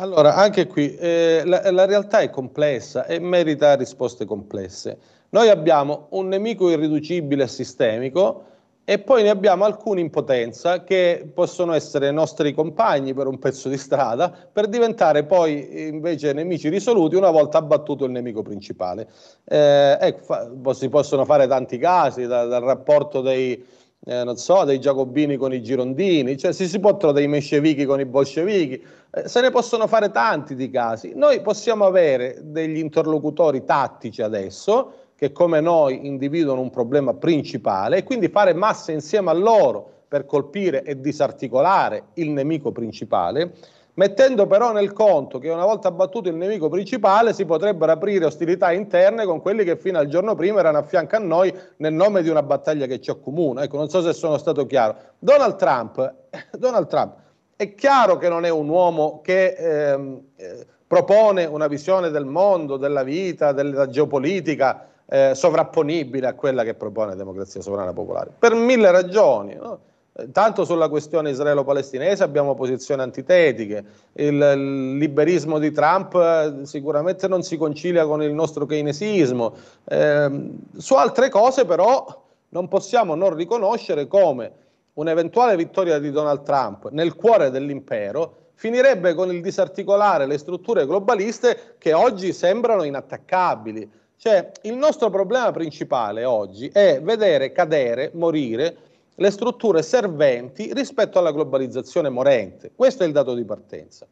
Allora, anche qui eh, la, la realtà è complessa e merita risposte complesse. Noi abbiamo un nemico irriducibile e sistemico e poi ne abbiamo alcuni in potenza che possono essere nostri compagni per un pezzo di strada, per diventare poi invece nemici risoluti una volta abbattuto il nemico principale. Eh, ecco, fa, si possono fare tanti casi, da, dal rapporto dei, eh, so, dei, giacobini con i girondini, cioè si, si può dei mescevichi con i bolscevichi, eh, se ne possono fare tanti di casi. Noi possiamo avere degli interlocutori tattici adesso che come noi individuano un problema principale e quindi fare massa insieme a loro per colpire e disarticolare il nemico principale, mettendo però nel conto che una volta abbattuto il nemico principale si potrebbero aprire ostilità interne con quelli che fino al giorno prima erano a fianco a noi nel nome di una battaglia che ci accomuna. Ecco, non so se sono stato chiaro. Donald Trump, Donald Trump è chiaro che non è un uomo che ehm, eh, propone una visione del mondo, della vita, della geopolitica eh, sovrapponibile a quella che propone la democrazia sovrana popolare, per mille ragioni. No? Eh, tanto sulla questione israelo-palestinese abbiamo posizioni antitetiche, il liberismo di Trump eh, sicuramente non si concilia con il nostro keynesismo, eh, su altre cose però non possiamo non riconoscere come un'eventuale vittoria di Donald Trump nel cuore dell'impero finirebbe con il disarticolare le strutture globaliste che oggi sembrano inattaccabili. Cioè, il nostro problema principale oggi è vedere cadere, morire le strutture serventi rispetto alla globalizzazione morente. Questo è il dato di partenza.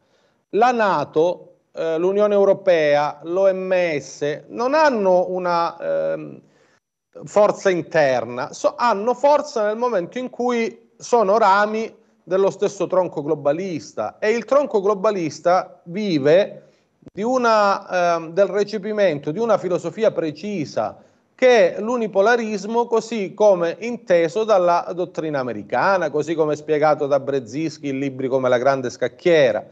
La Nato, eh, l'Unione Europea, l'OMS non hanno una eh, forza interna, so, hanno forza nel momento in cui sono rami dello stesso tronco globalista e il tronco globalista vive una, eh, del recepimento di una filosofia precisa che è l'unipolarismo così come inteso dalla dottrina americana, così come spiegato da Brezischi in libri come La grande scacchiera.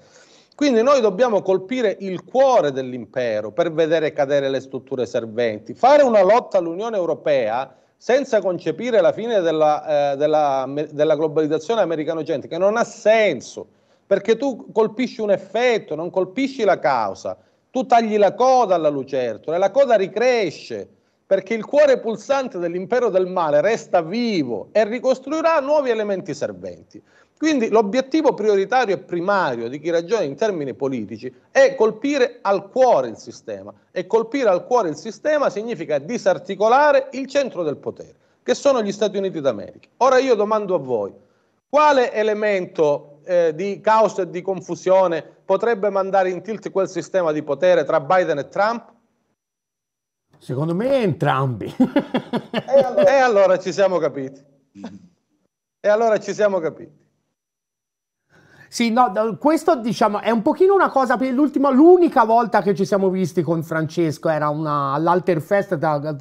Quindi noi dobbiamo colpire il cuore dell'impero per vedere cadere le strutture serventi. Fare una lotta all'Unione Europea senza concepire la fine della, eh, della, della globalizzazione americanocentrica non ha senso perché tu colpisci un effetto, non colpisci la causa. Tu tagli la coda alla lucertola e la coda ricresce, perché il cuore pulsante dell'impero del male resta vivo e ricostruirà nuovi elementi serventi. Quindi l'obiettivo prioritario e primario di chi ragiona in termini politici è colpire al cuore il sistema e colpire al cuore il sistema significa disarticolare il centro del potere, che sono gli Stati Uniti d'America. Ora io domando a voi, quale elemento eh, di caos e di confusione potrebbe mandare in tilt quel sistema di potere tra Biden e Trump? Secondo me entrambi. e, allora, e allora ci siamo capiti. E allora ci siamo capiti. Sì, no, questo diciamo è un pochino una cosa per l'ultima, l'unica volta che ci siamo visti con Francesco era una, all'Alterfest, tra,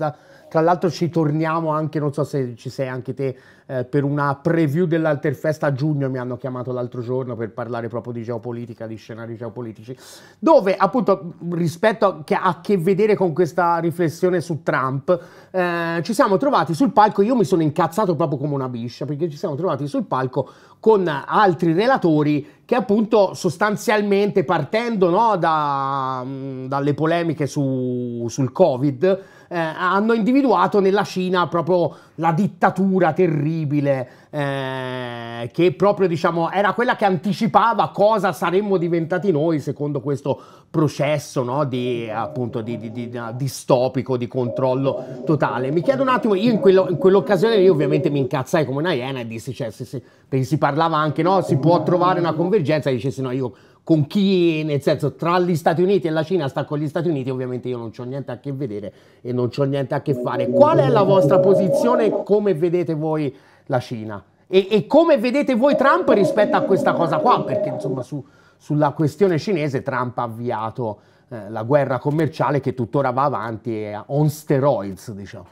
tra, l'altro ci torniamo anche, non so se ci sei anche te, eh, per una preview dell'Alterfest a giugno, mi hanno chiamato l'altro giorno per parlare proprio di geopolitica, di scenari geopolitici, dove appunto rispetto a che, a che vedere con questa riflessione su Trump, eh, ci siamo trovati sul palco, io mi sono incazzato proprio come una biscia, perché ci siamo trovati sul palco con altri relatori che appunto sostanzialmente partendo no, da, dalle polemiche su, sul Covid eh, hanno individuato nella Cina proprio la dittatura terribile incredibile, eh, che proprio diciamo era quella che anticipava cosa saremmo diventati noi secondo questo processo no, di, appunto, di, di, di, distopico, di controllo totale. Mi chiedo un attimo, io in, quello, in quell'occasione lì ovviamente mi incazzai come una iena e dissi, cioè, se, se, si parlava anche, no, si può trovare una convergenza, e dicessi no, io con chi, nel senso, tra gli Stati Uniti e la Cina sta con gli Stati Uniti, ovviamente io non ho niente a che vedere e non ho niente a che fare. Qual è la vostra posizione? Come vedete voi la Cina? E, e come vedete voi Trump rispetto a questa cosa qua? Perché insomma su, sulla questione cinese Trump ha avviato eh, la guerra commerciale che tuttora va avanti eh, on steroids, diciamo.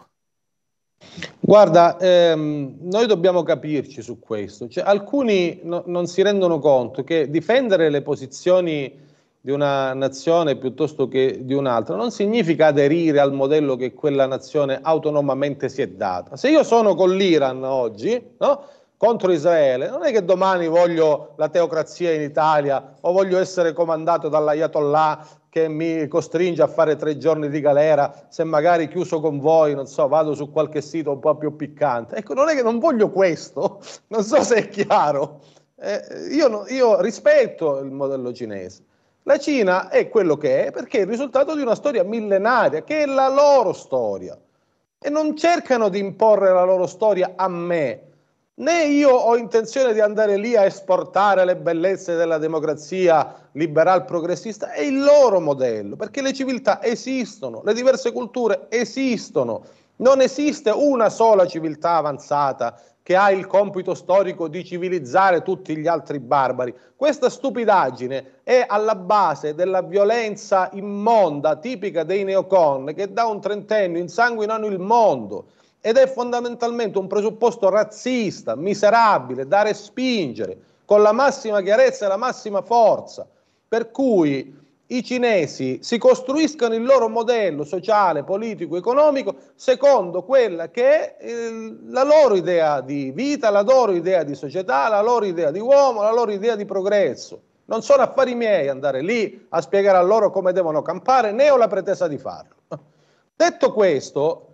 Guarda, ehm, noi dobbiamo capirci su questo. Cioè, alcuni no, non si rendono conto che difendere le posizioni di una nazione piuttosto che di un'altra non significa aderire al modello che quella nazione autonomamente si è data. Se io sono con l'Iran oggi, no? contro Israele, non è che domani voglio la teocrazia in Italia o voglio essere comandato dall'Ayatollah che mi costringe a fare tre giorni di galera, se magari chiuso con voi, non so, vado su qualche sito un po' più piccante. Ecco, non è che non voglio questo, non so se è chiaro. Eh, io, io rispetto il modello cinese. La Cina è quello che è perché è il risultato di una storia millenaria, che è la loro storia. E non cercano di imporre la loro storia a me, né io ho intenzione di andare lì a esportare le bellezze della democrazia liberal progressista, è il loro modello, perché le civiltà esistono, le diverse culture esistono, non esiste una sola civiltà avanzata che ha il compito storico di civilizzare tutti gli altri barbari. Questa stupidaggine è alla base della violenza immonda tipica dei neocon che da un trentennio insanguinano il mondo ed è fondamentalmente un presupposto razzista, miserabile, da respingere con la massima chiarezza e la massima forza, per cui i cinesi si costruiscano il loro modello sociale, politico, economico secondo quella che è eh, la loro idea di vita, la loro idea di società, la loro idea di uomo, la loro idea di progresso. Non sono affari miei andare lì a spiegare a loro come devono campare, né ho la pretesa di farlo. Detto questo,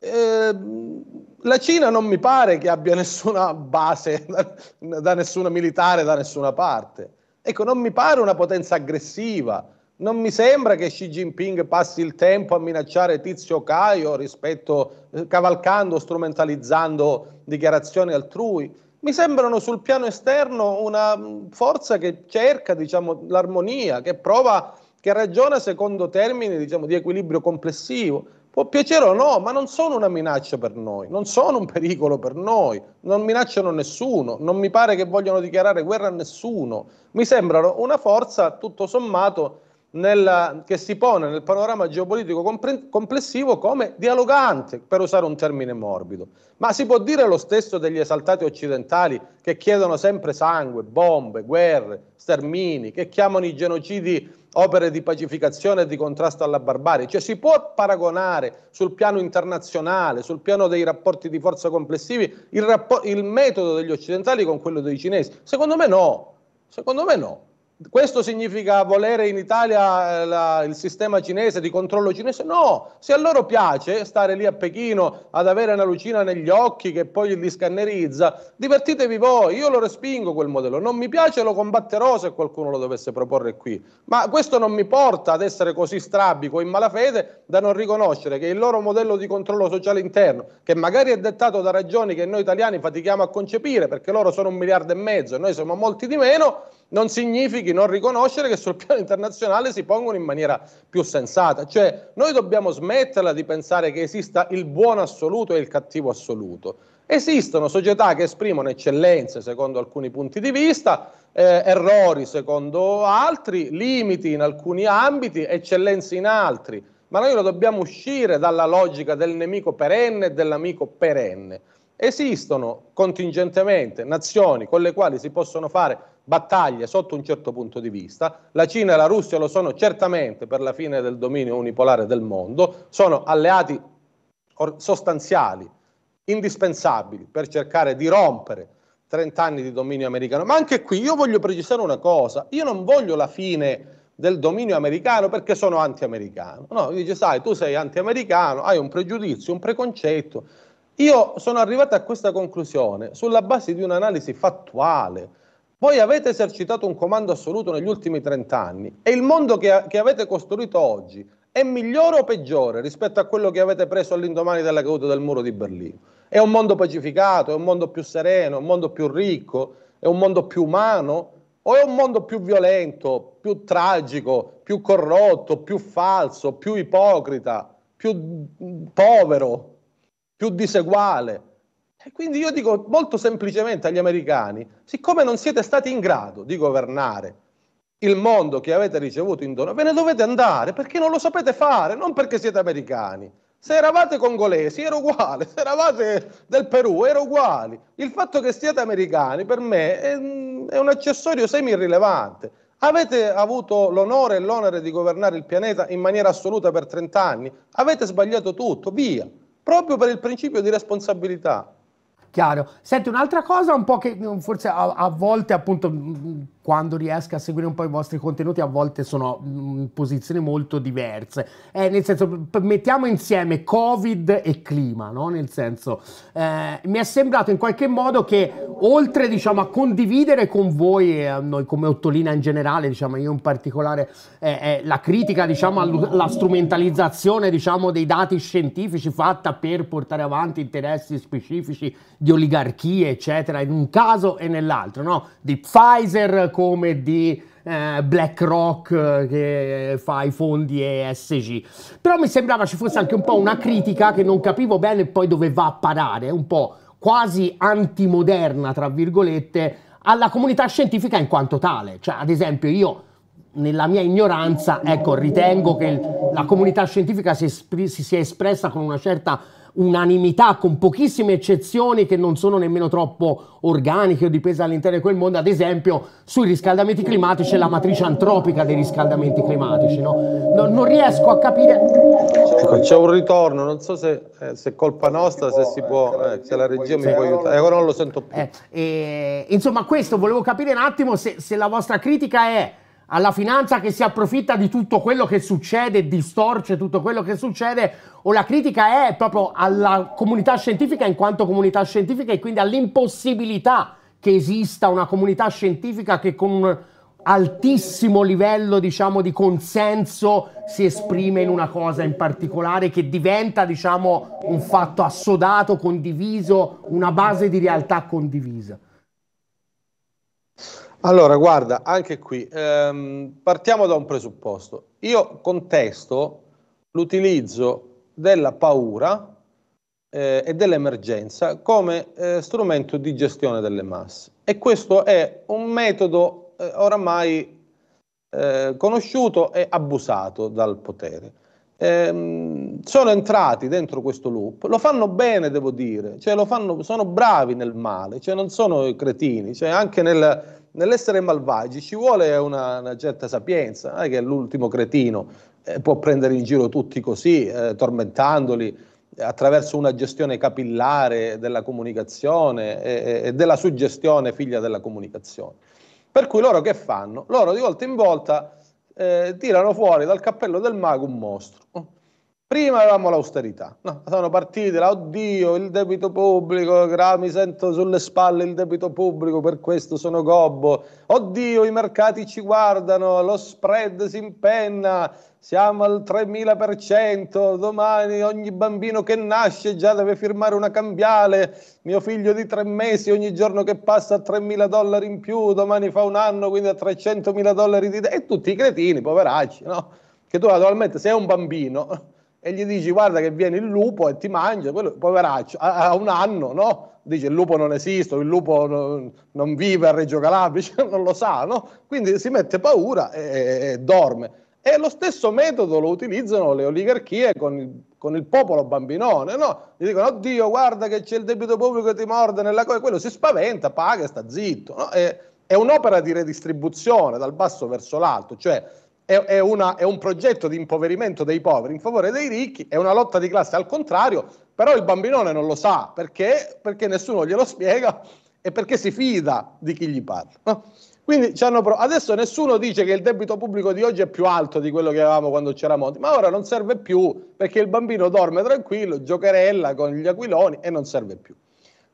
Ehm, la Cina non mi pare che abbia nessuna base da, da, nessuna militare, da nessuna parte. Ecco, non mi pare una potenza aggressiva. Non mi sembra che Xi Jinping passi il tempo a minacciare Tizio Caio rispetto, eh, cavalcando, strumentalizzando dichiarazioni altrui. Mi sembrano sul piano esterno una mm, forza che cerca diciamo, l'armonia, che prova, che ragiona secondo termini diciamo, di equilibrio complessivo Può piacere o no, ma non sono una minaccia per noi, non sono un pericolo per noi, non minacciano nessuno, non mi pare che vogliano dichiarare guerra a nessuno, mi sembrano una forza tutto sommato nella, che si pone nel panorama geopolitico compre, complessivo come dialogante, per usare un termine morbido. Ma si può dire lo stesso degli esaltati occidentali che chiedono sempre sangue, bombe, guerre, stermini, che chiamano i genocidi opere di pacificazione e di contrasto alla barbarie. Cioè si può paragonare sul piano internazionale, sul piano dei rapporti di forza complessivi, il, rappo- il metodo degli occidentali con quello dei cinesi? Secondo me no, secondo me no. Questo significa volere in Italia eh, la, il sistema cinese di controllo cinese? No, se a loro piace stare lì a Pechino ad avere una lucina negli occhi che poi li scannerizza, divertitevi voi, io lo respingo quel modello, non mi piace lo combatterò se qualcuno lo dovesse proporre qui, ma questo non mi porta ad essere così strabico in malafede da non riconoscere che il loro modello di controllo sociale interno, che magari è dettato da ragioni che noi italiani fatichiamo a concepire perché loro sono un miliardo e mezzo e noi siamo molti di meno, non significhi non riconoscere che sul piano internazionale si pongono in maniera più sensata. Cioè, noi dobbiamo smetterla di pensare che esista il buono assoluto e il cattivo assoluto. Esistono società che esprimono eccellenze secondo alcuni punti di vista, eh, errori secondo altri, limiti in alcuni ambiti, eccellenze in altri, ma noi dobbiamo uscire dalla logica del nemico perenne e dell'amico perenne. Esistono contingentemente nazioni con le quali si possono fare battaglie sotto un certo punto di vista. La Cina e la Russia lo sono certamente per la fine del dominio unipolare del mondo, sono alleati sostanziali, indispensabili per cercare di rompere 30 anni di dominio americano. Ma anche qui io voglio precisare una cosa, io non voglio la fine del dominio americano perché sono anti-americano. No, dice, sai, tu sei anti-americano, hai un pregiudizio, un preconcetto. Io sono arrivato a questa conclusione sulla base di un'analisi fattuale, voi avete esercitato un comando assoluto negli ultimi 30 anni e il mondo che, che avete costruito oggi è migliore o peggiore rispetto a quello che avete preso all'indomani della caduta del muro di Berlino? È un mondo pacificato, è un mondo più sereno, è un mondo più ricco, è un mondo più umano o è un mondo più violento, più tragico, più corrotto, più falso, più ipocrita, più mm, povero, più diseguale? E quindi io dico molto semplicemente agli americani, siccome non siete stati in grado di governare il mondo che avete ricevuto in dono, ve ne dovete andare perché non lo sapete fare, non perché siete americani. Se eravate congolesi era uguale, se eravate del Perù era uguale. Il fatto che siate americani per me è, è un accessorio semi-irrilevante. Avete avuto l'onore e l'onere di governare il pianeta in maniera assoluta per 30 anni, avete sbagliato tutto, via, proprio per il principio di responsabilità. Chiaro. Senti, un'altra cosa un po' che forse a, a volte appunto quando riesco a seguire un po' i vostri contenuti, a volte sono in mm, posizioni molto diverse. Eh, nel senso, mettiamo insieme Covid e clima, no? Nel senso, eh, mi è sembrato in qualche modo che oltre diciamo, a condividere con voi, eh, noi come Ottolina in generale, diciamo, io in particolare, eh, eh, la critica diciamo, alla strumentalizzazione diciamo, dei dati scientifici fatta per portare avanti interessi specifici di oligarchie, eccetera, in un caso e nell'altro, no? Di Pfizer come di eh, BlackRock eh, che fa i fondi ESG. Però mi sembrava ci fosse anche un po' una critica che non capivo bene poi dove va a parare, un po' quasi antimoderna, tra virgolette, alla comunità scientifica in quanto tale. Cioè, ad esempio, io nella mia ignoranza, ecco, ritengo che la comunità scientifica si, espr- si sia espressa con una certa unanimità con pochissime eccezioni che non sono nemmeno troppo organiche o dipese all'interno di quel mondo, ad esempio sui riscaldamenti climatici e la matrice antropica dei riscaldamenti climatici. No? No, non riesco a capire... C'è un ritorno, non so se, eh, è colpa nostra, se si può, eh, se la regia mi può aiutare, io ecco, non lo sento più. Eh, eh, insomma questo, volevo capire un attimo se, se la vostra critica è alla finanza che si approfitta di tutto quello che succede, distorce tutto quello che succede, o la critica è proprio alla comunità scientifica in quanto comunità scientifica e quindi all'impossibilità che esista una comunità scientifica che con un altissimo livello diciamo, di consenso si esprime in una cosa in particolare che diventa diciamo, un fatto assodato, condiviso, una base di realtà condivisa. Allora, guarda, anche qui ehm, partiamo da un presupposto. Io contesto l'utilizzo della paura eh, e dell'emergenza come eh, strumento di gestione delle masse e questo è un metodo eh, oramai eh, conosciuto e abusato dal potere. Ehm, sono entrati dentro questo loop, lo fanno bene, devo dire, cioè fanno, sono bravi nel male, cioè non sono cretini, cioè anche nel, nell'essere malvagi ci vuole una, una certa sapienza, non eh, è che l'ultimo cretino eh, può prendere in giro tutti così, eh, tormentandoli eh, attraverso una gestione capillare della comunicazione e, e della suggestione figlia della comunicazione. Per cui loro che fanno? Loro di volta in volta eh, tirano fuori dal cappello del mago un mostro. Prima avevamo l'austerità, no, sono partite, là, oddio, il debito pubblico, mi sento sulle spalle il debito pubblico, per questo sono gobbo, oddio, i mercati ci guardano, lo spread si impenna, siamo al 3000%, domani ogni bambino che nasce già deve firmare una cambiale, mio figlio di tre mesi ogni giorno che passa a 3000 dollari in più, domani fa un anno quindi a 300 mila dollari di... e tutti i cretini, poveracci, no? Che tu naturalmente sei un bambino e gli dici guarda che viene il lupo e ti mangia, quello, poveraccio, ha, un anno, no? Dice il lupo non esiste, il lupo non, non vive a Reggio Calabria, cioè, non lo sa, no? Quindi si mette paura e, e, dorme. E lo stesso metodo lo utilizzano le oligarchie con il, con il popolo bambinone, no? Gli dicono, oddio, guarda che c'è il debito pubblico che ti morde nella cosa, quello si spaventa, paga e sta zitto, no? E, è un'opera di redistribuzione dal basso verso l'alto, cioè è, una, è, un progetto di impoverimento dei poveri in favore dei ricchi, è una lotta di classe al contrario, però il bambinone non lo sa perché, perché nessuno glielo spiega e perché si fida di chi gli parla. No? Quindi pro- adesso nessuno dice che il debito pubblico di oggi è più alto di quello che avevamo quando c'era Monti, ma ora non serve più perché il bambino dorme tranquillo, giocherella con gli aquiloni e non serve più.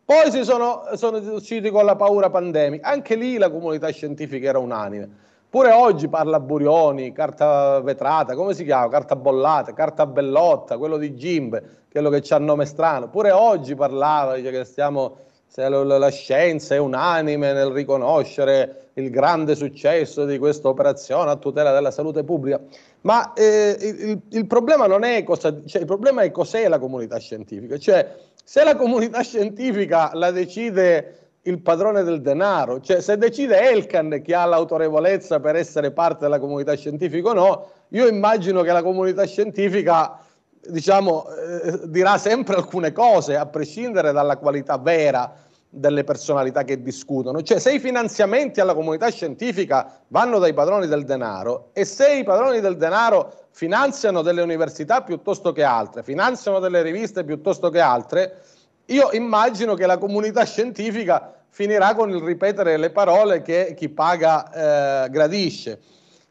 Poi si sono, sono usciti con la paura pandemica, anche lì la comunità scientifica era unanime Pure oggi parla Burioni, carta vetrata, come si chiama? Carta bollata, carta bellotta, quello di Gimbe, quello che c'ha nome strano. Pure oggi parlava, dice che stiamo, la scienza è unanime nel riconoscere il grande successo di questa operazione a tutela della salute pubblica. Ma eh, il, il, problema non è cosa, cioè, il problema è cos'è la comunità scientifica. Cioè, se la comunità scientifica la decide il padrone del denaro. Cioè, se decide Elkan che ha l'autorevolezza per essere parte della comunità scientifica o no, io immagino che la comunità scientifica diciamo, eh, dirà sempre alcune cose, a prescindere dalla qualità vera delle personalità che discutono. Cioè, se i finanziamenti alla comunità scientifica vanno dai padroni del denaro e se i padroni del denaro finanziano delle università piuttosto che altre, finanziano delle riviste piuttosto che altre, io immagino che la comunità scientifica finirà con il ripetere le parole che chi paga eh, gradisce.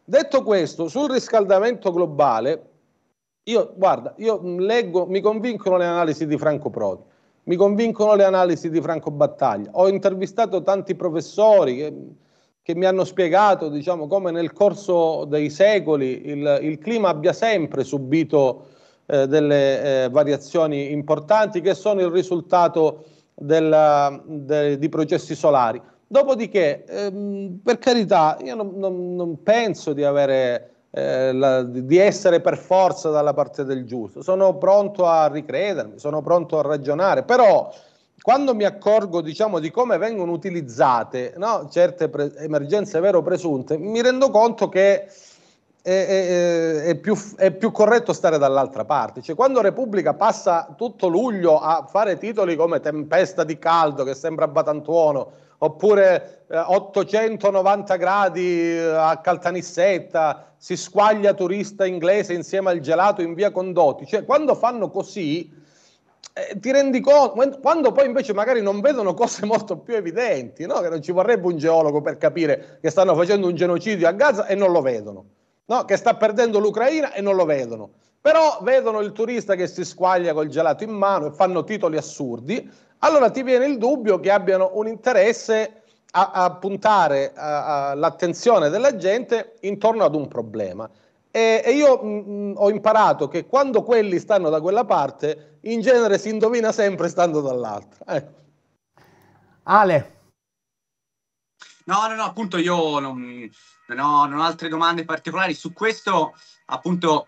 Detto questo, sul riscaldamento globale, io, guarda, io mm, leggo, mi convincono le analisi di Franco Prodi, mi convincono le analisi di Franco Battaglia. Ho intervistato tanti professori che, che mi hanno spiegato diciamo, come nel corso dei secoli il, il clima abbia sempre subito eh, delle eh, variazioni importanti che sono il risultato della, de, di processi solari. Dopodiché, ehm, per carità, io non, non, non penso di, avere, eh, la, di essere per forza dalla parte del giusto, sono pronto a ricredermi, sono pronto a ragionare, però quando mi accorgo diciamo, di come vengono utilizzate no, certe pre- emergenze vero presunte, mi rendo conto che è, è, più, è, più, corretto stare dall'altra parte. Cioè, quando Repubblica passa tutto luglio a fare titoli come Tempesta di caldo, che sembra Batantuono, oppure eh, 890 gradi eh, a Caltanissetta, si squaglia turista inglese insieme al gelato in via Condotti. Cioè, quando fanno così, eh, ti rendi conto, quando poi invece magari non vedono cose molto più evidenti, no? che non ci vorrebbe un geologo per capire che stanno facendo un genocidio a Gaza e non lo vedono no? che sta perdendo l'Ucraina e non lo vedono. Però vedono il turista che si squaglia col gelato in mano e fanno titoli assurdi, allora ti viene il dubbio che abbiano un interesse a, a puntare a, a l'attenzione della gente intorno ad un problema. E, e io mh, mm, mm, ho imparato che quando quelli stanno da quella parte, in genere si indovina sempre stando dall'altra. Ecco. Ale. No, no, no, appunto io non, non ho, non ho altre domande particolari. Su questo, appunto,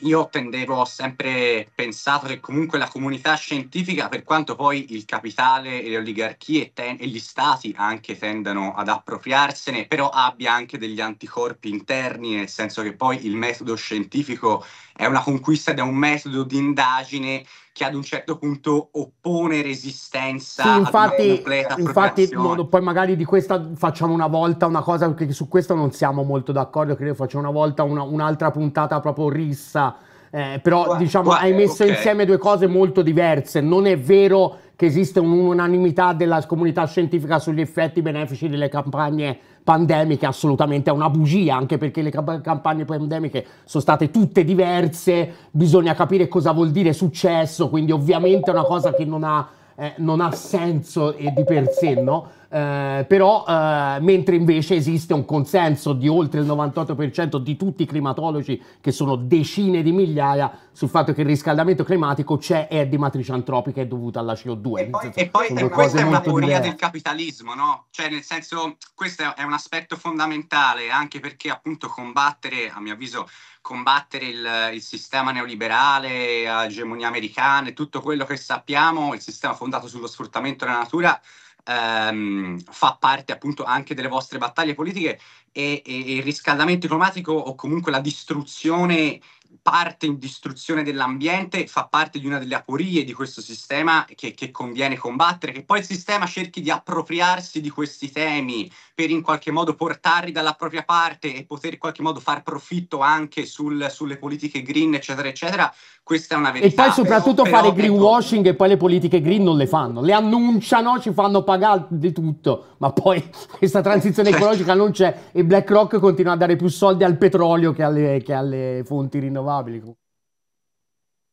io tendevo, ho sempre pensato che comunque la comunità scientifica, per quanto poi il capitale e le oligarchie ten- e gli stati anche tendano ad appropriarsene, però abbia anche degli anticorpi interni, nel senso che poi il metodo scientifico è una conquista ed è un metodo di indagine che ad un certo punto oppone resistenza sì, infatti, infatti poi magari di questa facciamo una volta una cosa perché su questo non siamo molto d'accordo credo facciamo una volta un'altra puntata proprio rissa eh, però guarda, diciamo guarda, hai messo okay. insieme due cose molto diverse non è vero che esiste un'unanimità della comunità scientifica sugli effetti benefici delle campagne pandemiche assolutamente è una bugia, anche perché le campagne pandemiche sono state tutte diverse, bisogna capire cosa vuol dire successo, quindi ovviamente è una cosa che non ha, eh, non ha senso di per sé, no? Eh, però, eh, mentre invece esiste un consenso di oltre il 98% di tutti i climatologi, che sono decine di migliaia, sul fatto che il riscaldamento climatico c'è e è di matrice antropica, è dovuta alla CO2. E poi, e poi e questa è una teoria del capitalismo, no? Cioè, nel senso, questo è un aspetto fondamentale, anche perché appunto combattere, a mio avviso, combattere il, il, sistema neoliberale, la egemonia americana e tutto quello che sappiamo, il sistema fondato sullo sfruttamento della natura, ehm, fa parte appunto anche delle vostre battaglie politiche e, e, e il riscaldamento climatico o comunque la distruzione parte in distruzione dell'ambiente, fa parte di una delle aporie di questo sistema che, che, conviene combattere, che poi il sistema cerchi di appropriarsi di questi temi per in qualche modo portarli dalla propria parte e poter in qualche modo far profitto anche sul, sulle politiche green, eccetera, eccetera, questa è una verità. E poi soprattutto però, fare però, ecco. greenwashing e poi le politiche green non le fanno, le annunciano, ci fanno pagare di tutto, ma poi questa transizione certo. ecologica non c'è e BlackRock continua a dare più soldi al petrolio che alle, che alle fonti rinnovabili rinnovabili.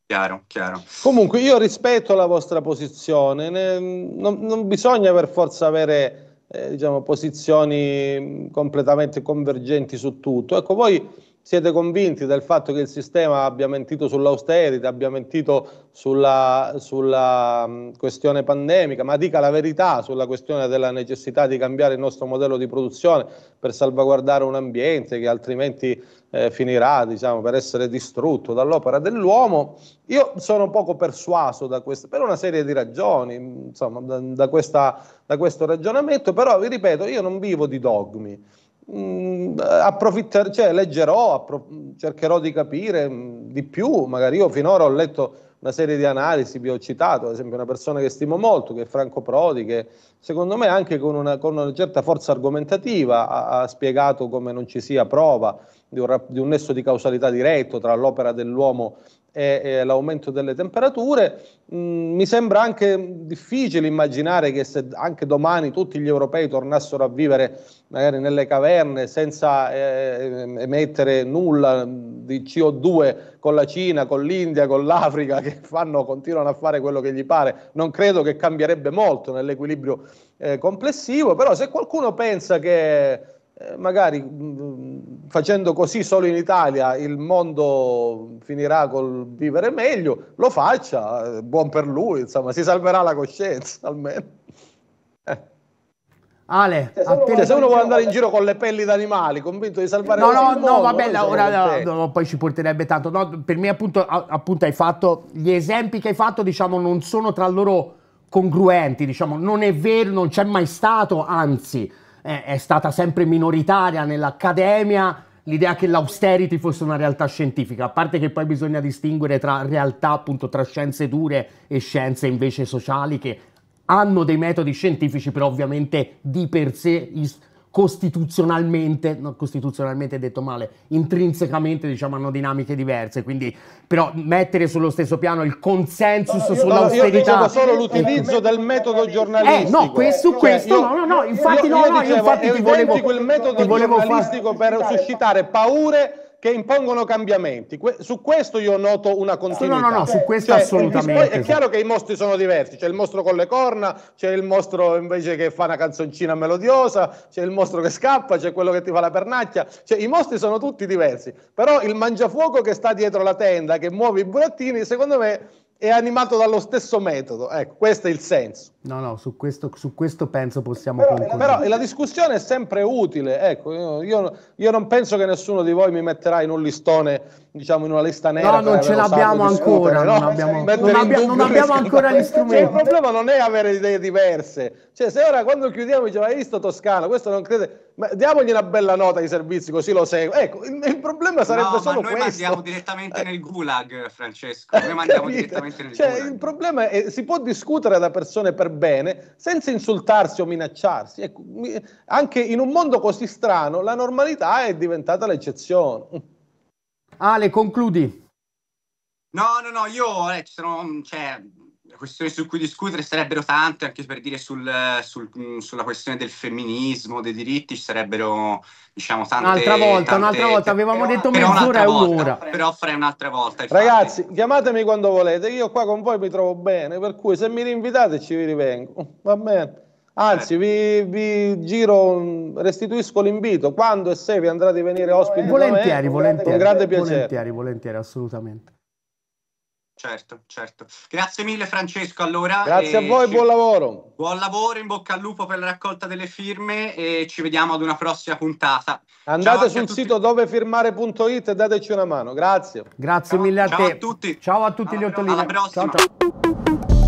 Chiaro, chiaro. Comunque io rispetto la vostra posizione, ne, non, non, bisogna per forza avere eh, diciamo, posizioni completamente convergenti su tutto. Ecco, voi siete convinti del fatto che il sistema abbia mentito sull'austerity, abbia mentito sulla, sulla mm, questione pandemica, ma dica la verità sulla questione della necessità di cambiare il nostro modello di produzione per salvaguardare un ambiente che altrimenti eh, finirà diciamo, per essere distrutto dall'opera dell'uomo. Io sono poco persuaso da questo, per una serie di ragioni, insomma, da, da, questa, da questo ragionamento, però vi ripeto, io non vivo di dogmi mh, mm, approfitter- cioè, leggerò, appro- cercherò di capire mh, mm, di più. Magari io finora ho letto una serie di analisi, vi ho citato, ad esempio una persona che stimo molto, che è Franco Prodi, che secondo me anche con una, con una certa forza argomentativa ha, ha, spiegato come non ci sia prova di un, di un nesso di causalità diretto tra l'opera dell'uomo e, e l'aumento delle temperature. Mh, mm, mi sembra anche difficile immaginare che se anche domani tutti gli europei tornassero a vivere magari nelle caverne senza eh, emettere nulla di CO2 con la Cina, con l'India, con l'Africa che fanno, continuano a fare quello che gli pare, non credo che cambierebbe molto nell'equilibrio eh, complessivo, però se qualcuno pensa che eh, magari mm, mm, facendo così solo in Italia il mondo finirà col vivere meglio, lo faccia, eh, buon per lui, insomma, si salverà la coscienza almeno. Eh. Ale, se, appena... se uno vuole andare in giro con le pelli d'animali, convinto di salvare no, no, mondo, no, vabbè, no, ora, no, no, poi ci porterebbe tanto. No, per me, appunto, appunto, hai fatto gli esempi che hai fatto, diciamo, non sono tra loro congruenti. Diciamo, non è vero, non c'è mai stato, anzi, eh, è stata sempre minoritaria nell'accademia l'idea che l'austerity fosse una realtà scientifica, a parte che poi bisogna distinguere tra realtà, appunto, tra scienze dure e scienze invece sociali che hanno dei metodi scientifici, però ovviamente di per sé is- costituzionalmente, non costituzionalmente detto male, intrinsecamente diciamo hanno dinamiche diverse, quindi però mettere sullo stesso piano il consensus no, sull'austerità... Io solo ecco. l'utilizzo del metodo eh, giornalistico. Eh, no, questo, cioè, questo, io, no, no, no, infatti io, io no, no, dicevo, infatti ti volevo... quel metodo giornalistico volevo far... per suscitare paure che impongono cambiamenti. Que- su questo io noto una continuità. No, no, no, su cioè, questo cioè, assolutamente. È chiaro che i mostri sono diversi, c'è il mostro con le corna, c'è il mostro invece che fa una canzoncina melodiosa, c'è il mostro che scappa, c'è quello che ti fa la pernacchia, cioè, i mostri sono tutti diversi, però il mangiafuoco che sta dietro la tenda, che muove i burattini, secondo me è animato dallo stesso metodo. Ecco, questo è il senso. No, no, su questo, su questo penso possiamo però, concludere. Però la discussione è sempre utile. Ecco, io, io, non penso che nessuno di voi mi metterà in un listone, diciamo in una lista nera. No, non ce l'abbiamo ancora. No? Non abbiamo, non abbia, non abbiamo ancora gli strumenti. Cioè, il problema non è avere idee diverse. Cioè, se ora quando chiudiamo diceva, hai visto Toscana, questo non crede ma diamogli una bella nota di servizi così lo seguo. Ecco, il, il problema sarebbe no, solo ma noi questo. mandiamo direttamente nel eh. gulag, Francesco. Noi mandiamo direttamente nel cioè, gulag. Il problema è si può discutere da persone per bene senza insultarsi o minacciarsi. Ecco, anche in un mondo così strano la normalità è diventata l'eccezione. Ale, concludi. No, no, no, io eh, ci sono, cioè, questioni su cui discutere sarebbero tante, anche per dire sul, sul, mm, sulla questione del femminismo, dei diritti, ci sarebbero diciamo tante Un'altra volta, tante, un'altra volta, avevamo però, detto mezz'ora e un'ora. Però farei un'altra volta. Infatti. Ragazzi, chiamatemi quando volete, io qua con voi mi trovo bene, per cui se mi rinvitate ci vi rivengo, va bene. Anzi, vi, vi, giro, restituisco l'invito. Quando e se vi andrà di venire ospiti, volentieri, me, volentieri, con grande piacere. Volentieri, volentieri, assolutamente. Certo, certo. Grazie mille Francesco. Allora, Grazie a eh, voi, ci... buon lavoro. Buon lavoro, in bocca al lupo per la raccolta delle firme e ci vediamo ad una prossima puntata. Andate sul sito dovefirmare.it e dateci una mano. Grazie. Grazie ciao, mille a ciao te. Ciao a tutti. Ciao a tutti alla, gli ottolini. Alla prossima. Ciao, ciao.